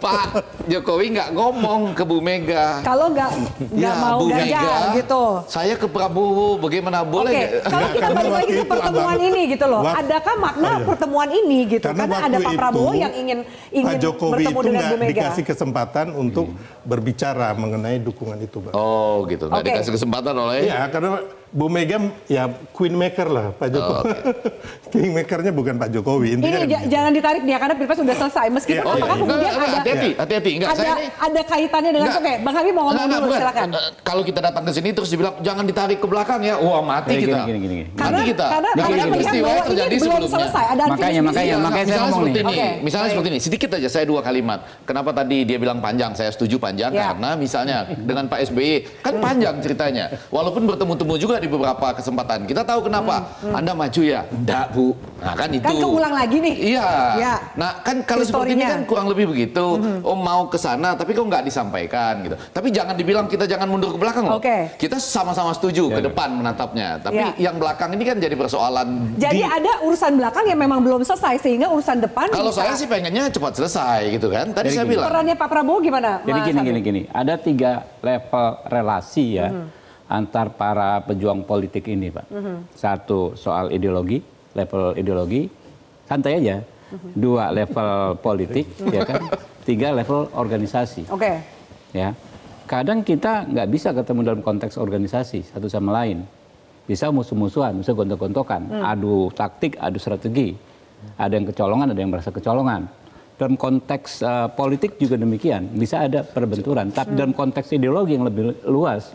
Speaker 5: Pak
Speaker 7: Jokowi nggak ngomong ke Bu Mega? Kalau
Speaker 2: nggak nggak ya, mau Bu Mega,
Speaker 7: gitu. Saya ke Prabowo, bagaimana boleh? Okay. Kalau kita balik lagi ke pertemuan ini gitu loh, adakah
Speaker 2: makna oh, ayo. Iya. pertemuan ini gitu? Karena, Karena ada Pak Prabowo yang ingin ingin Pak Jokowi bertemu itu dengan Bu Mega. dikasih
Speaker 5: kesempatan untuk hmm. berbicara mengenai dukungan itu, Pak. Oh, gitu. Nggak okay. dikasih kesempatan oleh. Iya, karena Bu Mega ya queen maker lah Pak Jokowi. Oh, okay. King makernya bukan Pak Jokowi. ini ya,
Speaker 2: jangan ditarik ya, karena pilpres sudah selesai. Iya, Meskipun yeah, oh, apakah iya. iya. kemudian ada hati-hati,
Speaker 7: hati-hati. Enggak, ada,
Speaker 2: ada kaitannya dengan oke, Bang Habib mau ngomong enggak, dulu bukan. silakan.
Speaker 7: Eh, kalau kita datang ke sini terus dibilang jangan ditarik ke belakang ya, wah mati ya, kita. Gini, gini, gini, Karena, mati kita. Karena, gini, karena gini, peristiwa terjadi belum selesai. Ada makanya, makanya, iya, makanya saya ngomong nih. Ini, Misalnya seperti ini, sedikit aja saya dua kalimat. Kenapa tadi dia bilang panjang? Saya setuju panjang ya. karena misalnya dengan Pak SBY kan panjang ceritanya. Walaupun bertemu-temu juga di di beberapa kesempatan. Kita tahu kenapa. Hmm, hmm. Anda maju ya? Enggak, Bu. Nah, kan, kan itu. Kan keulang lagi nih. Iya. Ya. Nah, kan kalau seperti ini kan kurang lebih begitu. Hmm. Oh, mau ke sana tapi kok nggak disampaikan gitu. Tapi jangan dibilang kita jangan mundur ke belakang loh. Okay. Kita sama-sama setuju ya, ke ya. depan menatapnya. Tapi ya. yang belakang ini kan jadi persoalan. Jadi di...
Speaker 2: ada urusan belakang yang memang belum selesai sehingga urusan depan Kalau bisa... saya sih
Speaker 7: pengennya cepat selesai gitu kan. Tadi jadi saya gini. bilang.
Speaker 6: Perannya
Speaker 2: Pak Prabowo gimana? Jadi gini gini
Speaker 6: gini. Ada tiga level relasi ya. Hmm antar para pejuang politik ini, Pak. Mhm. Satu soal ideologi, level ideologi, santai aja. Mhm. Dua level politik, mhm. ya kan. Tiga level organisasi. Oke. Okay. Ya. Kadang kita nggak bisa ketemu dalam konteks organisasi satu sama lain. Bisa musuh-musuhan, bisa gontok-gontokan, mm. adu taktik, adu strategi. Ada yang kecolongan, ada yang merasa kecolongan dalam konteks uh, politik juga demikian bisa ada perbenturan tapi hmm. dalam konteks ideologi yang lebih luas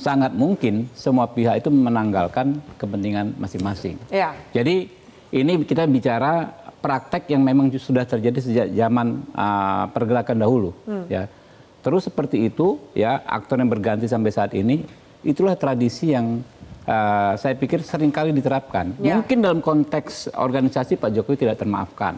Speaker 6: sangat mungkin semua pihak itu menanggalkan kepentingan masing-masing. Ya. Jadi ini kita bicara praktek yang memang sudah terjadi sejak zaman uh, pergerakan dahulu. Hmm. Ya. Terus seperti itu, ya aktor yang berganti sampai saat ini, itulah tradisi yang uh, saya pikir seringkali diterapkan. Ya. Mungkin dalam konteks organisasi Pak Jokowi tidak termaafkan.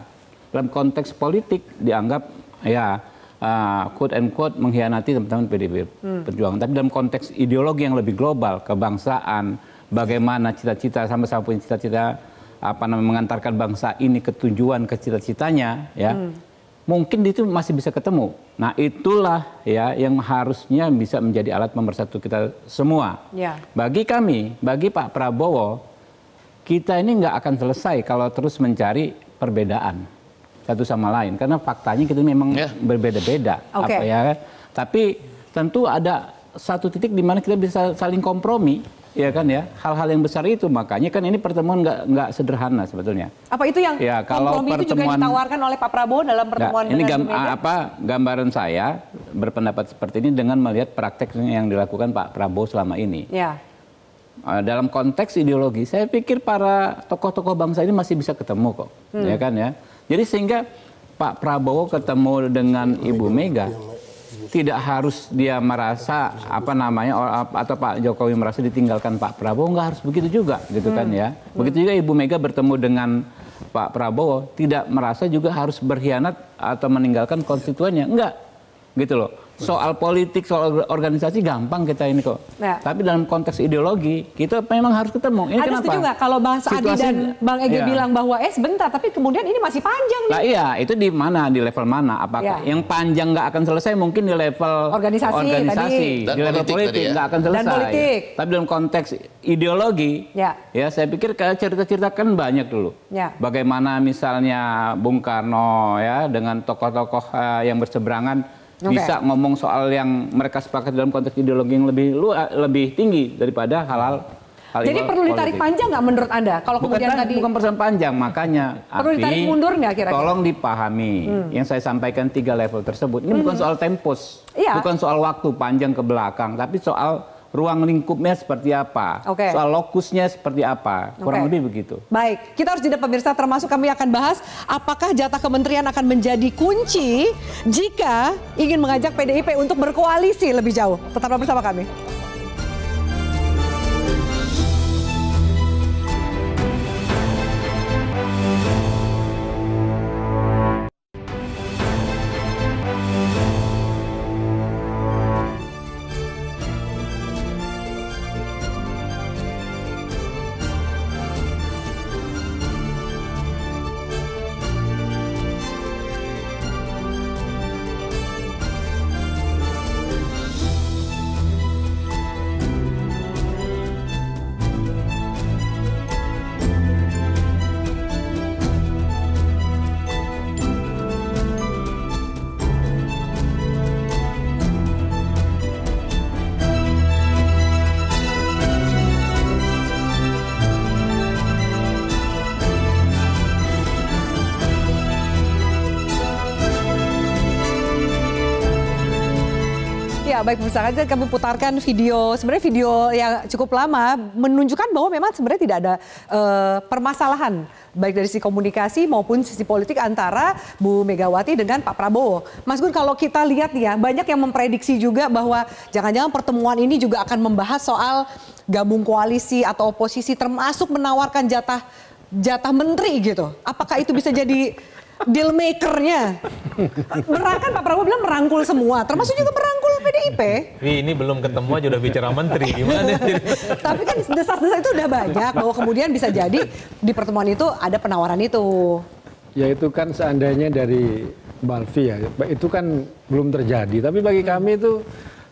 Speaker 6: Dalam konteks politik dianggap ya Ah, quote and quote mengkhianati teman-teman hmm. Perjuangan. Tapi dalam konteks ideologi yang lebih global, kebangsaan, bagaimana cita-cita sama-sama punya cita-cita apa namanya mengantarkan bangsa ini ke tujuan ke cita-citanya ya. Hmm. Mungkin itu masih bisa ketemu. Nah, itulah ya yang harusnya bisa menjadi alat pemersatu kita semua. Ya. Bagi kami, bagi Pak Prabowo, kita ini nggak akan selesai kalau terus mencari perbedaan satu sama lain karena faktanya kita memang yeah. berbeda-beda okay. apa ya kan tapi tentu ada satu titik di mana kita bisa saling kompromi ya kan ya hal-hal yang besar itu makanya kan ini pertemuan nggak nggak sederhana sebetulnya
Speaker 2: apa itu yang ya kalau pertemuan itu juga ditawarkan oleh Pak Prabowo dalam pertemuan ini? ini gam, apa
Speaker 6: gambaran saya berpendapat seperti ini dengan melihat praktek yang dilakukan Pak Prabowo selama ini ya. Eh, dalam konteks ideologi saya pikir para tokoh-tokoh bangsa ini masih bisa ketemu kok hmm. ya kan ya jadi sehingga Pak Prabowo ketemu dengan Ibu Mega tidak harus dia merasa apa namanya atau Pak Jokowi merasa ditinggalkan Pak Prabowo nggak harus begitu juga gitu kan hmm. ya begitu juga Ibu Mega bertemu dengan Pak Prabowo tidak merasa juga harus berkhianat atau meninggalkan konstituennya enggak gitu loh soal politik, soal organisasi gampang kita ini kok. Ya. Tapi dalam konteks ideologi kita memang harus ketemu. Ini Anda kenapa? setuju nggak
Speaker 2: kalau Bang Adi dan Bang Ege ya. bilang bahwa eh sebentar, tapi kemudian ini masih panjang nih. Nah, iya,
Speaker 6: itu di mana, di level mana? Apakah ya. yang panjang nggak akan selesai mungkin di level organisasi, organisasi tadi. di level politik, ya. nggak ya. akan selesai. Dan politik. Tapi dalam konteks ideologi, ya, ya saya pikir kayak cerita-cerita kan banyak dulu. Ya. Bagaimana misalnya Bung Karno ya dengan tokoh-tokoh uh, yang berseberangan okay. Ya? bisa ngomong soal yang mereka sepakat dalam konteks ideologi yang lebih lu, eh, lebih tinggi daripada halal Hal Jadi perlu ditarik politik.
Speaker 2: panjang nggak menurut Anda? Kalau bukan kemudian tadi bukan persoalan
Speaker 6: panjang, makanya perlu api, ditarik mundur nggak kira-kira? Tolong dipahami hmm. yang saya sampaikan tiga level tersebut. Ini hmm. bukan soal tempus, iya. bukan soal waktu panjang ke belakang, tapi soal ruang lingkupnya seperti apa, okay. soal lokusnya seperti apa, kurang okay. lebih begitu.
Speaker 2: Baik, kita harus jeda pemirsa termasuk kami akan bahas apakah jatah kementerian akan menjadi kunci jika ingin mengajak PDIP untuk berkoalisi lebih jauh. Tetaplah bersama kami. Ya baik berusaha saja kami putarkan video sebenarnya video yang cukup lama menunjukkan bahwa memang sebenarnya tidak ada uh, permasalahan baik dari sisi komunikasi maupun sisi politik antara Bu Megawati dengan Pak Prabowo. Mas Gun kalau kita lihat ya banyak yang memprediksi juga bahwa jangan-jangan pertemuan ini juga akan membahas soal gabung koalisi atau oposisi termasuk menawarkan jatah jatah menteri gitu. Apakah itu bisa jadi deal makernya. Merangkan Pak Prabowo bilang merangkul semua, termasuk juga merangkul PDIP.
Speaker 1: ini belum ketemu aja udah bicara menteri, gimana?
Speaker 2: Tapi kan desas-desas itu udah banyak bahwa kemudian bisa jadi di pertemuan itu ada penawaran itu.
Speaker 3: Ya itu kan seandainya dari Balfi ya, itu kan belum terjadi. Tapi bagi kami itu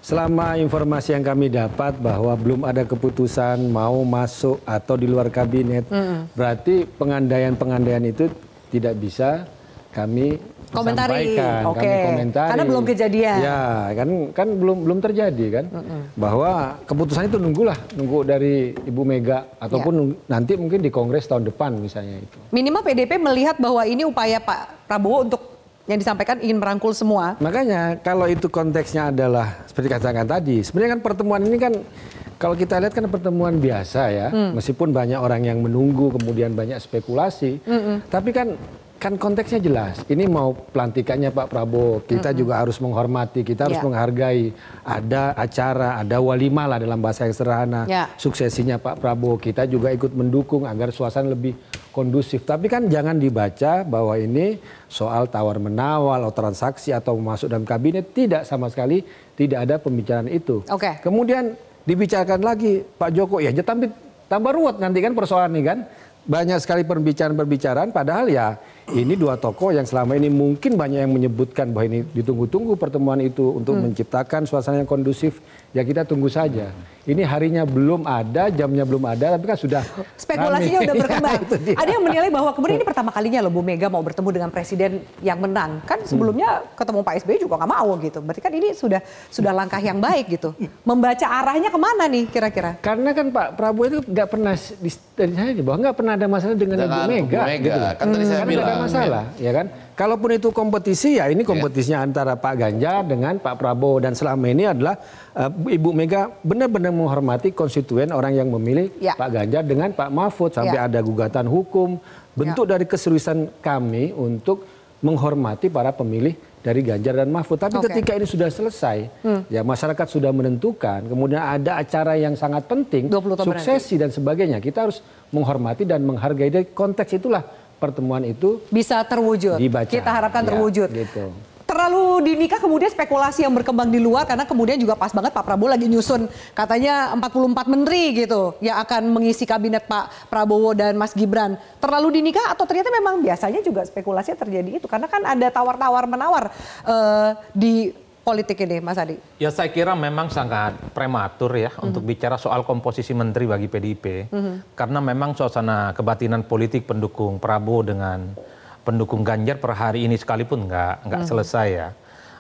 Speaker 3: selama informasi yang kami dapat bahwa belum ada keputusan mau masuk atau di luar kabinet, mm. berarti pengandaian-pengandaian itu tidak bisa kami komentari. sampaikan, okay. kami komentari. Karena belum kejadian. Ya, kan kan belum belum terjadi kan. Mm -mm. Bahwa keputusan itu nunggulah, nunggu dari Ibu Mega ataupun yeah. nanti mungkin di Kongres tahun depan misalnya itu.
Speaker 2: Minimal PDP melihat bahwa ini upaya Pak Prabowo untuk yang disampaikan ingin merangkul semua.
Speaker 3: Makanya kalau itu konteksnya adalah seperti katakan tadi, sebenarnya kan pertemuan ini kan kalau kita lihat kan pertemuan biasa ya, hmm. meskipun banyak orang yang menunggu kemudian banyak spekulasi, hmm -mm. tapi kan kan konteksnya jelas. Ini mau pelantikannya Pak Prabowo, kita mm -hmm. juga harus menghormati, kita harus ya. menghargai. Ada acara, ada walimah lah dalam bahasa yang sederhana. Yeah. Suksesinya Pak Prabowo, kita juga ikut mendukung agar suasana lebih kondusif. Tapi kan jangan dibaca bahwa ini soal tawar menawar atau transaksi atau masuk dalam kabinet tidak sama sekali tidak ada pembicaraan itu. Okay. Kemudian dibicarakan lagi Pak Joko ya, tambah ruwet nanti kan persoalan ini kan banyak sekali perbicaraan-perbicaraan padahal ya ini dua tokoh yang selama ini mungkin banyak yang menyebutkan bahwa ini ditunggu tunggu pertemuan itu untuk hmm. menciptakan suasana yang kondusif ya kita tunggu saja. Ini harinya belum ada, jamnya belum ada, tapi kan sudah spekulasinya rame. udah berkembang. ya, ada yang menilai
Speaker 2: bahwa kemudian ini pertama kalinya loh Bu Mega mau bertemu dengan presiden yang menang. Kan hmm. sebelumnya hmm. ketemu Pak SBY juga nggak mau gitu. Berarti kan ini sudah sudah langkah yang baik gitu. Membaca arahnya kemana nih
Speaker 3: kira-kira? Karena kan Pak Prabowo itu nggak pernah dari saya bahwa nggak pernah ada masalah dengan, dengan Bu Mega. Bu Mega. Gitu. Kan tadi saya hmm. bilang. Ada masalah, ya, ya kan? Kalaupun itu kompetisi ya ini ya. kompetisinya yeah. antara Pak Ganjar dengan Pak Prabowo dan selama ini adalah uh, Ibu Mega benar-benar menghormati konstituen orang yang memilih yeah. Pak Ganjar dengan Pak Mahfud sampai yeah. ada gugatan hukum bentuk yeah. dari keseriusan kami untuk menghormati para pemilih dari Ganjar dan Mahfud. Tapi okay. ketika ini sudah selesai, hmm. ya masyarakat sudah menentukan, kemudian ada acara yang sangat penting, suksesi berarti. dan sebagainya. Kita harus menghormati dan menghargai dari konteks itulah pertemuan itu bisa terwujud. Dibaca. Kita harapkan ya, terwujud. Gitu.
Speaker 2: Terlalu dinikah kemudian spekulasi yang berkembang di luar karena kemudian juga pas banget Pak Prabowo lagi nyusun katanya 44 menteri gitu yang akan mengisi kabinet Pak Prabowo dan Mas Gibran. Terlalu dinikah atau ternyata memang biasanya juga spekulasi terjadi itu karena kan ada tawar-tawar menawar uh, di politik ini, Mas Adi?
Speaker 1: Ya saya kira memang sangat prematur ya mm-hmm. untuk bicara soal komposisi menteri bagi PDIP, mm-hmm. karena memang suasana kebatinan politik pendukung Prabowo dengan pendukung Ganjar per hari ini sekalipun nggak nggak mm-hmm. selesai ya.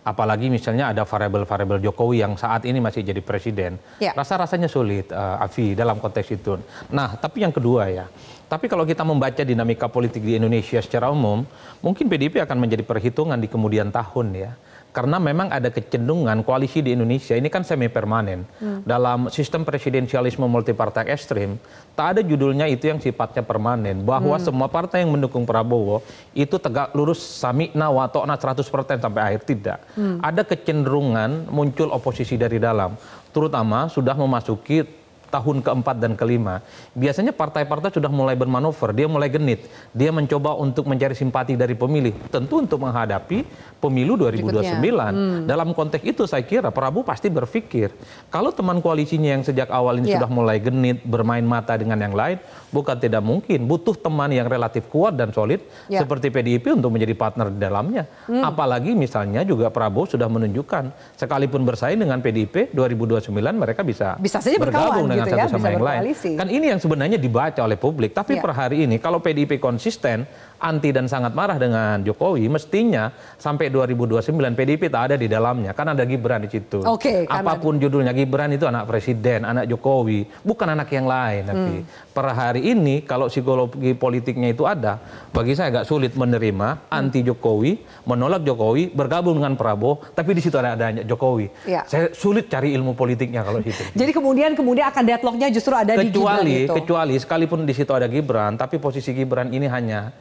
Speaker 1: Apalagi misalnya ada variabel-variabel Jokowi yang saat ini masih jadi presiden, yeah. rasa-rasanya sulit, uh, Afi dalam konteks itu. Nah, tapi yang kedua ya, tapi kalau kita membaca dinamika politik di Indonesia secara umum, mungkin PDIP akan menjadi perhitungan di kemudian tahun ya karena memang ada kecenderungan koalisi di Indonesia ini kan semi permanen hmm. dalam sistem presidensialisme multipartai ekstrim tak ada judulnya itu yang sifatnya permanen bahwa hmm. semua partai yang mendukung Prabowo itu tegak lurus samikna watokna 100% sampai akhir tidak hmm. ada kecenderungan muncul oposisi dari dalam terutama sudah memasuki tahun keempat dan kelima biasanya partai partai sudah mulai bermanuver dia mulai genit dia mencoba untuk mencari simpati dari pemilih tentu untuk menghadapi pemilu 2029 hmm. dalam konteks itu saya kira Prabowo pasti berpikir kalau teman koalisinya yang sejak awal ini iya. sudah mulai genit bermain mata dengan yang lain bukan tidak mungkin butuh teman yang relatif kuat dan solid iya. seperti PDIP untuk menjadi partner di dalamnya hmm. apalagi misalnya juga Prabowo sudah menunjukkan sekalipun bersaing dengan PDIP 2029 mereka bisa bisa saja bergabung berkawan, dengan bertentangan satu sama yang lain kan ini yang sebenarnya dibaca oleh publik tapi iya. per hari ini kalau pdip konsisten anti dan sangat marah dengan Jokowi, mestinya sampai 2029 PDIP tak ada di dalamnya. karena ada Gibran di situ. Okay, Apapun karena... judulnya Gibran itu anak presiden, anak Jokowi, bukan anak yang lain. Hmm. Tapi per hari ini kalau psikologi politiknya itu ada, bagi saya agak sulit menerima hmm. anti Jokowi, menolak Jokowi, bergabung dengan Prabowo, tapi di situ ada adanya Jokowi. Ya. Saya sulit cari ilmu politiknya kalau itu.
Speaker 2: Jadi kemudian kemudian akan deadlocknya justru ada kecuali, di Gibran itu. Kecuali
Speaker 1: sekalipun di situ ada Gibran, tapi posisi Gibran ini hanya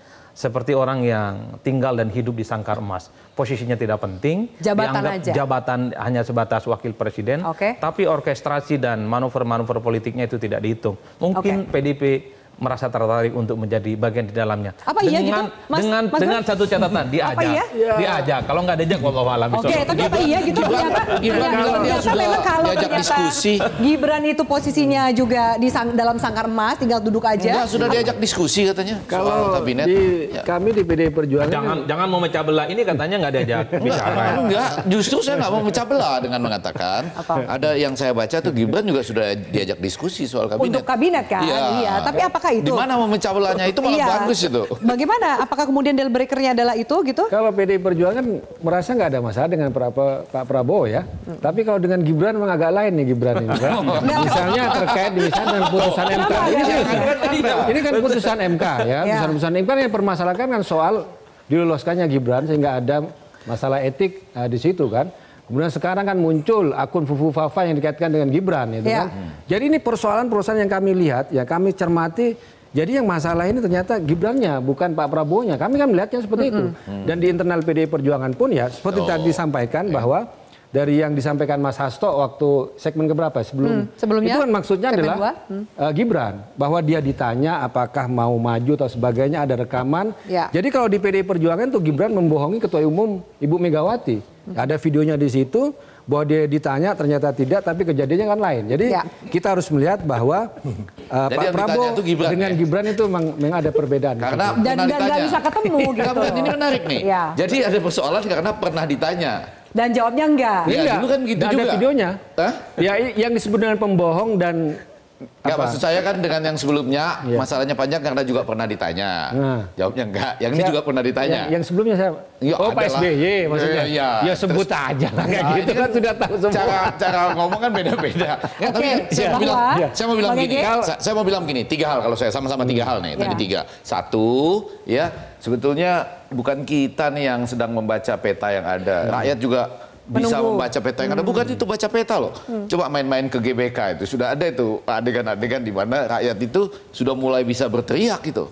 Speaker 1: seperti orang yang tinggal dan hidup di sangkar emas. Posisinya tidak penting, jabatan dianggap aja. jabatan hanya sebatas wakil presiden, okay. tapi orkestrasi dan manuver-manuver politiknya itu tidak dihitung. Mungkin okay. PDP merasa tertarik untuk menjadi bagian di dalamnya. Apa dengan, iya gitu? Mas, dengan mas dengan satu catatan diajak. Apa iya? iya? Diajak. Kalau nggak diajak bawa alam Oke, okay, tapi apa iya
Speaker 7: gitu Gibran, ternyata Gibran kalau diajak diskusi.
Speaker 2: Gibran itu posisinya juga di sang, dalam sangkar emas tinggal duduk aja. Ya sudah diajak
Speaker 7: diskusi katanya kalau soal kabinet. Di, ya. kami di PD Perjuangan jangan ini...
Speaker 1: jangan mau mecah belah ini katanya nggak diajak bicara. Enggak, justru saya nggak mau mecah
Speaker 7: belah dengan mengatakan apa? ada yang saya baca tuh Gibran juga sudah diajak diskusi soal kabinet. Untuk kabinet kan? Iya, ya, tapi apakah apakah itu? Di mana memecah belahnya itu malah iya. bagus itu.
Speaker 3: Bagaimana? Apakah kemudian deal breakernya adalah itu gitu? Kalau PDI Perjuangan kan merasa nggak ada masalah dengan pra Pak Prabowo ya. Hmm. Tapi kalau dengan Gibran memang agak lain nih Gibran ini kan. misalnya terkait misalnya dengan putusan MK. Ini, ya? kan, ini kan putusan MK ya, ya. Putusan-putusan MK yang permasalahkan kan soal diloloskannya Gibran sehingga ada masalah etik uh, di situ kan. Kemudian sekarang kan muncul akun Fufu Fafa yang dikaitkan dengan Gibran itu ya. kan. Jadi ini persoalan-persoalan yang kami lihat, ya kami cermati jadi yang masalah ini ternyata Gibrannya bukan Pak Prabowo-nya. Kami kan melihatnya seperti mm -hmm. itu. Dan di internal PDI Perjuangan pun ya seperti oh. tadi disampaikan bahwa dari yang disampaikan Mas Hasto waktu segmen keberapa sebelum hmm, sebelumnya itu kan maksudnya adalah hmm. uh, Gibran bahwa dia ditanya apakah mau maju atau sebagainya ada rekaman. Ya. Jadi kalau di PDI Perjuangan tuh Gibran membohongi Ketua Umum Ibu Megawati. Hmm. Ada videonya di situ bahwa dia ditanya ternyata tidak tapi kejadiannya kan lain. Jadi ya. kita harus melihat bahwa uh, Jadi Pak Prabowo Gibran, dengan ya? Gibran itu memang, memang ada perbedaan. Karena dan
Speaker 2: nggak bisa ketemu iya, gitu. ini menarik nih. Ya.
Speaker 7: Jadi ada persoalan karena pernah ditanya.
Speaker 2: Dan jawabnya enggak. Iya, enggak. dulu kan begitu juga. Ada
Speaker 7: videonya. Hah? Ya yang disebut dengan pembohong dan Enggak, apa? maksud saya kan dengan yang sebelumnya ya. masalahnya panjang karena juga pernah ditanya. Nah. Jawabnya enggak. Yang ini juga pernah ditanya. Yang, yang sebelumnya saya ya, Oh, Pak SBY maksudnya. Ya, ya. ya sebut Terus, aja lah enggak nah, gitu kan, kan, sudah tahu semua. Cara cara ngomong kan beda-beda. ya, okay. tapi saya ya. mau bilang ya. saya mau bilang iya. gini. saya, saya mau bilang gini, tiga hal kalau saya sama-sama tiga hmm. hal nih, ya. tadi iya. tiga. Satu, ya sebetulnya bukan kita nih yang sedang membaca peta yang ada. Hmm. Rakyat juga bisa membaca peta yang ada. Hmm. Bukan itu baca peta loh. Hmm. Coba main-main ke GBK itu sudah ada itu adegan-adegan di mana rakyat itu sudah mulai bisa berteriak gitu.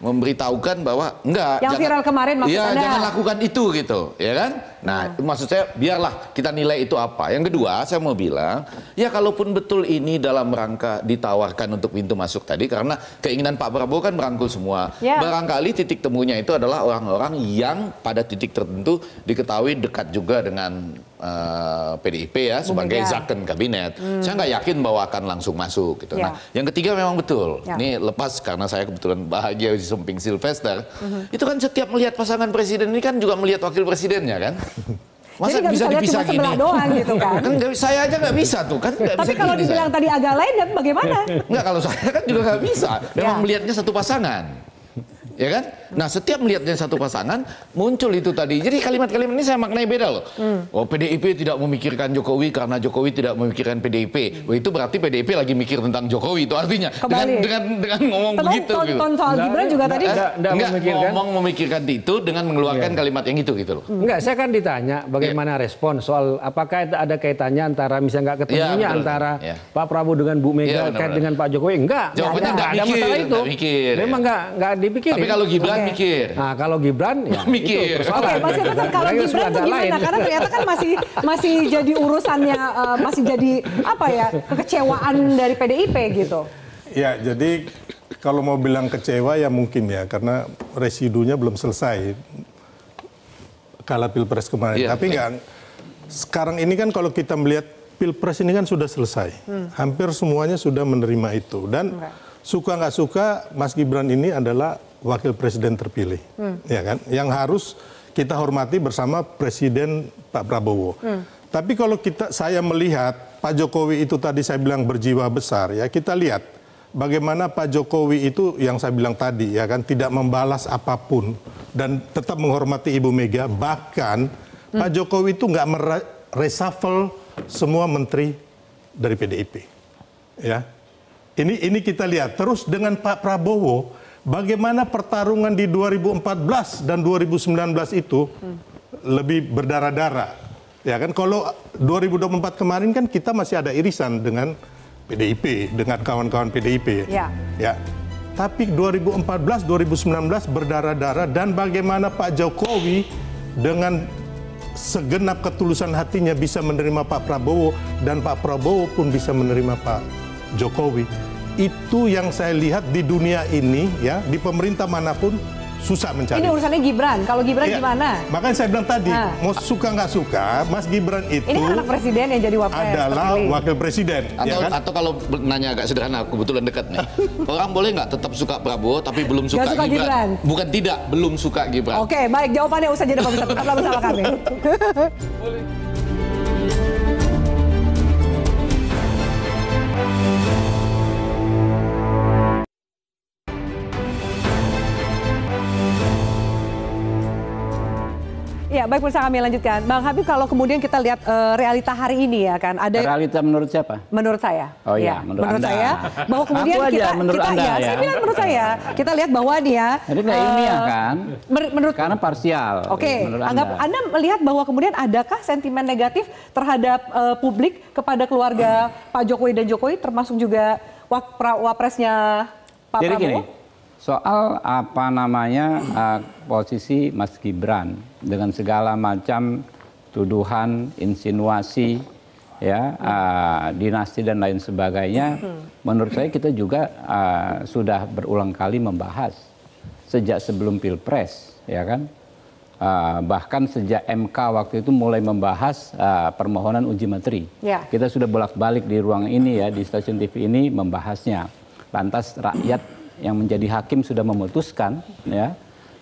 Speaker 7: Memberitahukan bahwa enggak. Yang jangan, viral kemarin maksud ya, Anda. jangan lakukan itu gitu, ya kan? Nah, hmm. maksud saya biarlah kita nilai itu apa. Yang kedua, saya mau bilang, ya kalaupun betul ini dalam rangka ditawarkan untuk pintu masuk tadi karena keinginan Pak Prabowo kan merangkul semua. Yeah. Barangkali titik temunya itu adalah orang-orang yang pada titik tertentu diketahui dekat juga dengan uh, eh, PDIP ya sebagai Bumega. zaken kabinet. Hmm. Saya nggak yakin bahwa akan langsung masuk gitu. Yeah. Nah, yang ketiga memang betul. Yeah. Ini lepas karena saya kebetulan bahagia di samping Sylvester. Mm -hmm. Itu kan setiap melihat pasangan presiden ini kan juga melihat wakil presidennya kan. Masa Jadi gak bisa, bisa dipisah cuma gini? doang gitu kan. kan saya aja gak bisa tuh kan. Tapi kalau dibilang
Speaker 2: saya. tadi agak lain ya bagaimana?
Speaker 7: Enggak kalau saya kan juga gak bisa. Memang ya. melihatnya satu pasangan ya kan? Nah setiap melihatnya satu pasangan muncul itu tadi. Jadi kalimat-kalimat ini saya maknai beda loh. Hmm. Oh PDIP tidak memikirkan Jokowi karena Jokowi tidak memikirkan PDIP. Hmm. Oh, itu berarti PDIP lagi mikir tentang Jokowi itu artinya. Kembali. Dengan dengan dengan ngomong Tentang begitu. Ton, gitu. ton soal Gibran juga enggak, tadi enggak, enggak, enggak memikirkan. ngomong memikirkan itu dengan mengeluarkan yeah. kalimat yang itu gitu loh.
Speaker 3: Enggak, saya kan ditanya bagaimana yeah. respon soal apakah ada kaitannya antara misalnya nggak iya, ketemunya yeah, antara yeah. Pak Prabowo dengan Bu Mega yeah, kait dengan Pak Jokowi enggak. Jawabannya enggak, enggak, enggak, enggak ada masalah itu. Enggak mikir, Memang iya. enggak enggak dipikirin. Tapi ya kalau Gibran okay. mikir. Nah, kalau Gibran ya mikir. Oke, okay, masih tetap kalau Gibran, tuh gimana? Karena ternyata kan
Speaker 2: masih masih jadi urusannya uh, masih jadi apa ya? kekecewaan dari PDIP gitu.
Speaker 5: Ya, jadi kalau mau bilang kecewa ya mungkin ya karena residunya belum selesai kala Pilpres kemarin. Yeah. Tapi nggak sekarang ini kan kalau kita melihat Pilpres ini kan sudah selesai. Hmm. Hampir semuanya sudah menerima itu dan okay. suka nggak suka Mas Gibran ini adalah wakil presiden terpilih, hmm. ya kan? Yang harus kita hormati bersama presiden Pak Prabowo. Hmm. Tapi kalau kita saya melihat Pak Jokowi itu tadi saya bilang berjiwa besar ya, kita lihat bagaimana Pak Jokowi itu yang saya bilang tadi ya kan tidak membalas apapun dan tetap menghormati Ibu Mega bahkan hmm. Pak Jokowi itu nggak reshuffle semua menteri dari PDIP. Ya. Ini ini kita lihat terus dengan Pak Prabowo bagaimana pertarungan di 2014 dan 2019 itu hmm. lebih berdarah-darah. Ya kan kalau 2024 kemarin kan kita masih ada irisan dengan PDIP, dengan kawan-kawan PDIP. Ya. ya. Tapi 2014, 2019 berdarah-darah dan bagaimana Pak Jokowi dengan segenap ketulusan hatinya bisa menerima Pak Prabowo dan Pak Prabowo pun bisa menerima Pak Jokowi itu yang saya lihat di dunia ini ya di pemerintah manapun susah mencari. Ini
Speaker 2: urusannya Gibran. Kalau Gibran ya, gimana?
Speaker 5: Makanya saya bilang tadi, nah. mau suka nggak suka, Mas Gibran itu ini anak presiden
Speaker 2: yang jadi wakil adalah terpilih.
Speaker 5: wakil presiden. Ya atau, ya kan? atau kalau nanya
Speaker 7: agak sederhana, aku kebetulan dekat nih. Orang boleh nggak tetap suka Prabowo tapi belum suka, suka Gibran. Gibran? Bukan tidak, belum suka Gibran.
Speaker 2: Oke, baik jawabannya usah jadi pemirsa. Tetaplah bersama kami. boleh. Ya, baik pemirsa kami lanjutkan. Bang Habib, kalau kemudian kita lihat uh, realita hari ini ya kan, ada realita menurut siapa? Menurut saya. Oh iya, ya. menurut, menurut saya bahwa kemudian Aku kita menurut kita ya, ya, saya bilang menurut saya, kita lihat bahwa dia ya, Jadi kayak uh, ini ya eh, kan.
Speaker 6: Menurut karena parsial. Oke, okay. anggap anda. anda
Speaker 2: melihat bahwa kemudian adakah sentimen negatif terhadap uh, publik kepada keluarga hmm. Pak Jokowi dan Jokowi termasuk juga wapresnya Pak Jadi Prabowo? Gini,
Speaker 6: soal apa namanya uh, posisi Mas Gibran dengan segala macam tuduhan, insinuasi, ya uh, dinasti dan lain sebagainya, hmm. menurut saya kita juga uh, sudah berulang kali membahas sejak sebelum pilpres, ya kan? Uh, bahkan sejak MK waktu itu mulai membahas uh, permohonan uji materi, ya. kita sudah bolak-balik di ruang ini ya di stasiun TV ini membahasnya. Lantas rakyat yang menjadi hakim sudah memutuskan ya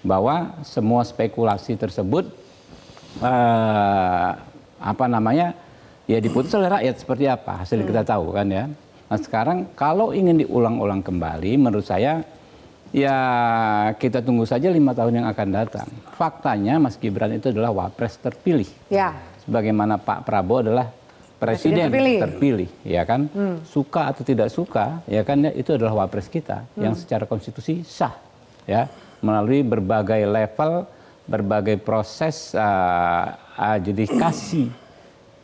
Speaker 6: bahwa semua spekulasi tersebut eh, apa namanya ya diputus oleh rakyat seperti apa hasil kita hmm. tahu kan ya. Nah sekarang kalau ingin diulang-ulang kembali, menurut saya ya kita tunggu saja lima tahun yang akan datang. Faktanya Mas Gibran itu adalah wapres terpilih. Ya. Sebagaimana Pak Prabowo adalah presiden terpilih ya kan hmm. suka atau tidak suka ya kan itu adalah wapres kita hmm. yang secara konstitusi sah ya melalui berbagai level berbagai proses uh, adjudikasi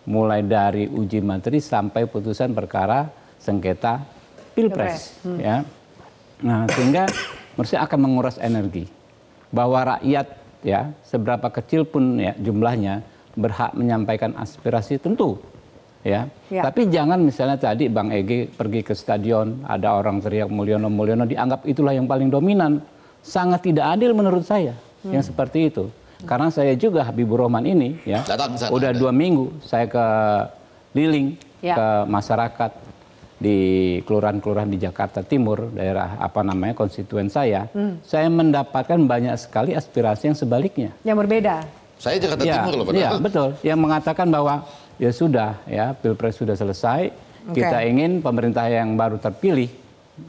Speaker 6: mulai dari uji materi sampai putusan perkara sengketa
Speaker 4: pilpres hmm.
Speaker 6: ya nah sehingga mesti akan menguras energi bahwa rakyat ya seberapa kecil pun ya jumlahnya berhak menyampaikan aspirasi tentu ya. ya. Tapi jangan misalnya tadi Bang Ege pergi ke stadion, ada orang teriak Mulyono Mulyono dianggap itulah yang paling dominan. Sangat tidak adil menurut saya hmm. yang seperti itu. Karena saya juga Habibur Rahman ini ya, Datang sana, udah ada. dua minggu saya ke Liling ya. ke masyarakat di kelurahan-kelurahan di Jakarta Timur, daerah apa namanya konstituen saya, hmm. saya mendapatkan banyak sekali aspirasi yang sebaliknya.
Speaker 2: Yang berbeda.
Speaker 6: Saya Jakarta ya, Timur loh ya, Iya, betul. Yang mengatakan bahwa ya sudah ya pilpres sudah selesai okay. kita ingin pemerintah yang baru terpilih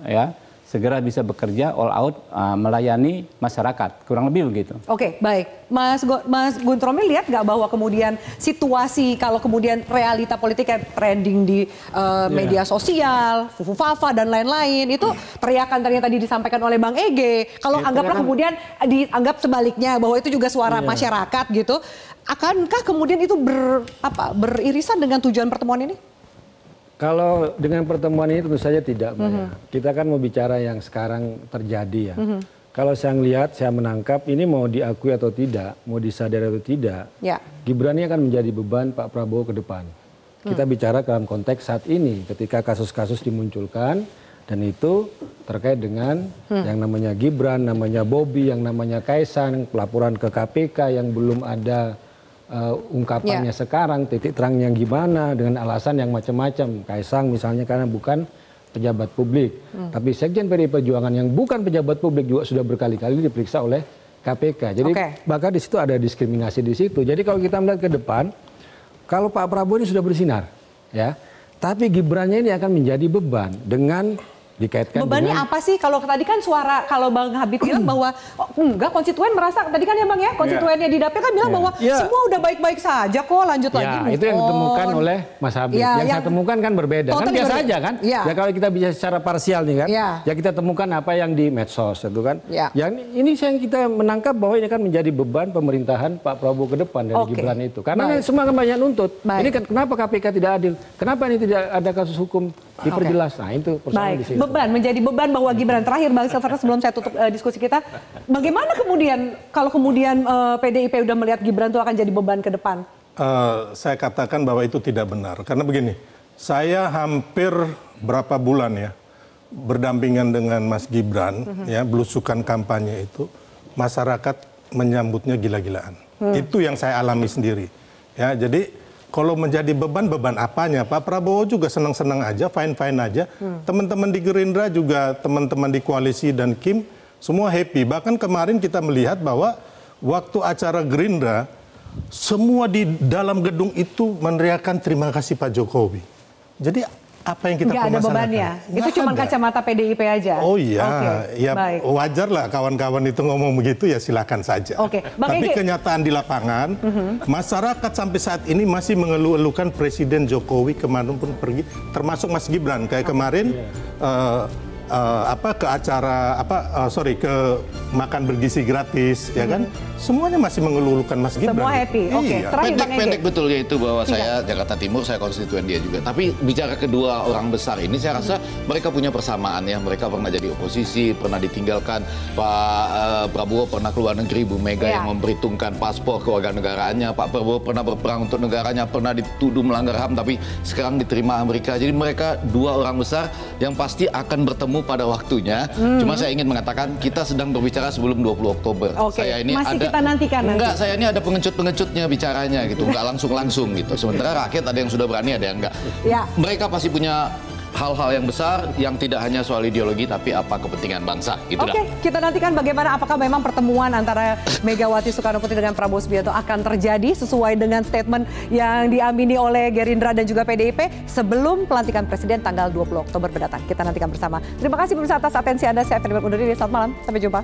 Speaker 6: ya segera bisa bekerja all out uh, melayani masyarakat kurang lebih begitu.
Speaker 2: Oke okay, baik Mas Go, Mas Guntromi lihat nggak bahwa kemudian situasi kalau kemudian realita politik yang trending di uh, iya. media sosial, fufu fafa dan lain-lain itu teriakan yang tadi disampaikan oleh Bang Ege kalau yeah, anggaplah kemudian dianggap sebaliknya bahwa itu juga suara yeah. masyarakat gitu akankah kemudian itu ber, apa, beririsan dengan tujuan pertemuan ini?
Speaker 3: Kalau dengan pertemuan ini tentu saja tidak, Mm -hmm. Kita kan mau bicara yang sekarang terjadi ya. Mm -hmm. Kalau saya melihat, saya menangkap ini mau diakui atau tidak, mau disadari atau tidak, ya. Gibran ini akan menjadi beban Pak Prabowo ke depan. Mhm. Kita bicara dalam konteks saat ini, ketika kasus-kasus dimunculkan dan itu terkait dengan hmm. yang namanya Gibran, namanya Bobby, yang namanya Kaisang, pelaporan ke KPK yang belum ada Eh, ungkapannya ya. sekarang titik terangnya gimana dengan alasan yang macam macam kaisang misalnya karena bukan pejabat publik hmm. tapi sekjen pdi perjuangan yang bukan pejabat publik juga sudah berkali kali diperiksa oleh KPK jadi bahkan di situ ada diskriminasi di situ jadi kalau kita melihat ke depan kalau Pak Prabowo ini sudah bersinar ya tapi Gibrannya ini akan menjadi beban dengan dikaitkan Bebannya dengan... apa
Speaker 2: sih? Kalau tadi kan suara kalau Bang Habib bilang bahwa oh, enggak konstituen merasa tadi kan ya Bang ya iya. konstituennya yeah. di dapil kan bilang yeah. bahwa yeah. semua udah baik-baik saja kok lanjut yeah, lagi. itu yang ditemukan oleh
Speaker 3: Mas Habib. Yeah, yang, yang saya temukan kan berbeda. Kan biasa berbeda. aja kan? Yeah. Ya kalau kita bisa secara parsial nih kan. Yeah. Ya kita temukan apa yang di medsos itu kan. Yeah. Yang ini yang kita menangkap bahwa ini kan menjadi beban pemerintahan Pak Prabowo ke depan dari okay. Gibran itu. Karena baik. semua kan banyak nuntut. Baik. Ini kan kenapa KPK tidak adil? Kenapa ini tidak ada kasus hukum diperjelas? Okay. Nah, itu persoalan
Speaker 2: di sini beban menjadi beban bahwa Gibran terakhir Bang Silvana sebelum saya tutup uh, diskusi kita bagaimana kemudian kalau kemudian uh, eh, PDIP sudah melihat Gibran itu akan jadi beban ke depan
Speaker 5: uh, saya katakan bahwa itu tidak benar karena begini saya hampir berapa bulan ya berdampingan dengan Mas Gibran mm-hmm. ya belusukan kampanye itu masyarakat menyambutnya gila-gilaan hmm. itu yang saya alami sendiri ya jadi kalau menjadi beban beban apanya Pak Prabowo juga senang-senang aja fine fine aja teman hmm. teman-teman di Gerindra juga teman-teman di koalisi dan Kim semua happy bahkan kemarin kita melihat bahwa waktu acara Gerindra semua di dalam gedung itu meneriakan terima kasih Pak Jokowi jadi apa yang kita Gak ada bebannya.
Speaker 2: Gak itu cuma kacamata PDIP aja. Oh iya, okay.
Speaker 5: ya Baik. wajar lah kawan-kawan itu ngomong begitu ya silakan saja. Oke. Okay. Tapi Ege... kenyataan di lapangan, uh mhm. -huh. masyarakat sampai saat ini masih mengeluh-elukan Presiden Jokowi pun pergi, termasuk Mas Gibran kayak kemarin. Uh, uh, apa ke acara apa uh, sorry ke makan bergizi gratis mm -hmm. ya kan mhm semuanya masih mengelulukan Mas Gibran. Semua happy. Iya. Oke, okay. iya. terakhir pendek, pendek
Speaker 7: betul ya itu bahwa saya iya. Jakarta Timur, saya konstituen dia juga. Tapi bicara kedua orang besar ini saya rasa hmm. mereka punya persamaan ya. Mereka pernah jadi oposisi, pernah ditinggalkan Pak uh, Prabowo pernah keluar negeri, Bu Mega iya. yang memperhitungkan paspor ke kewarganegaraannya, Pak Prabowo pernah berperang untuk negaranya, pernah dituduh melanggar HAM tapi sekarang diterima Amerika. Jadi mereka dua orang besar yang pasti akan bertemu pada waktunya. Hmm. Cuma saya ingin mengatakan kita sedang berbicara sebelum 20 Oktober. Okay. Saya ini Masih ada kita nantikan nanti. Enggak, saya ini ada pengecut-pengecutnya bicaranya gitu. Enggak langsung-langsung gitu. Sementara rakyat ada yang sudah berani, ada yang enggak. Ya. Mereka pasti punya hal-hal yang besar yang tidak hanya soal ideologi tapi apa kepentingan bangsa gitu Oke, okay,
Speaker 2: kita nantikan bagaimana apakah memang pertemuan antara Megawati Soekarno Putri dengan Prabowo Subianto akan terjadi sesuai dengan statement yang diamini oleh Gerindra dan juga PDIP sebelum pelantikan presiden tanggal 20 Oktober mendatang. Kita nantikan bersama. Terima kasih pemirsa atas atensi Anda. Saya Ferdinand undur diri. Selamat malam. Sampai jumpa.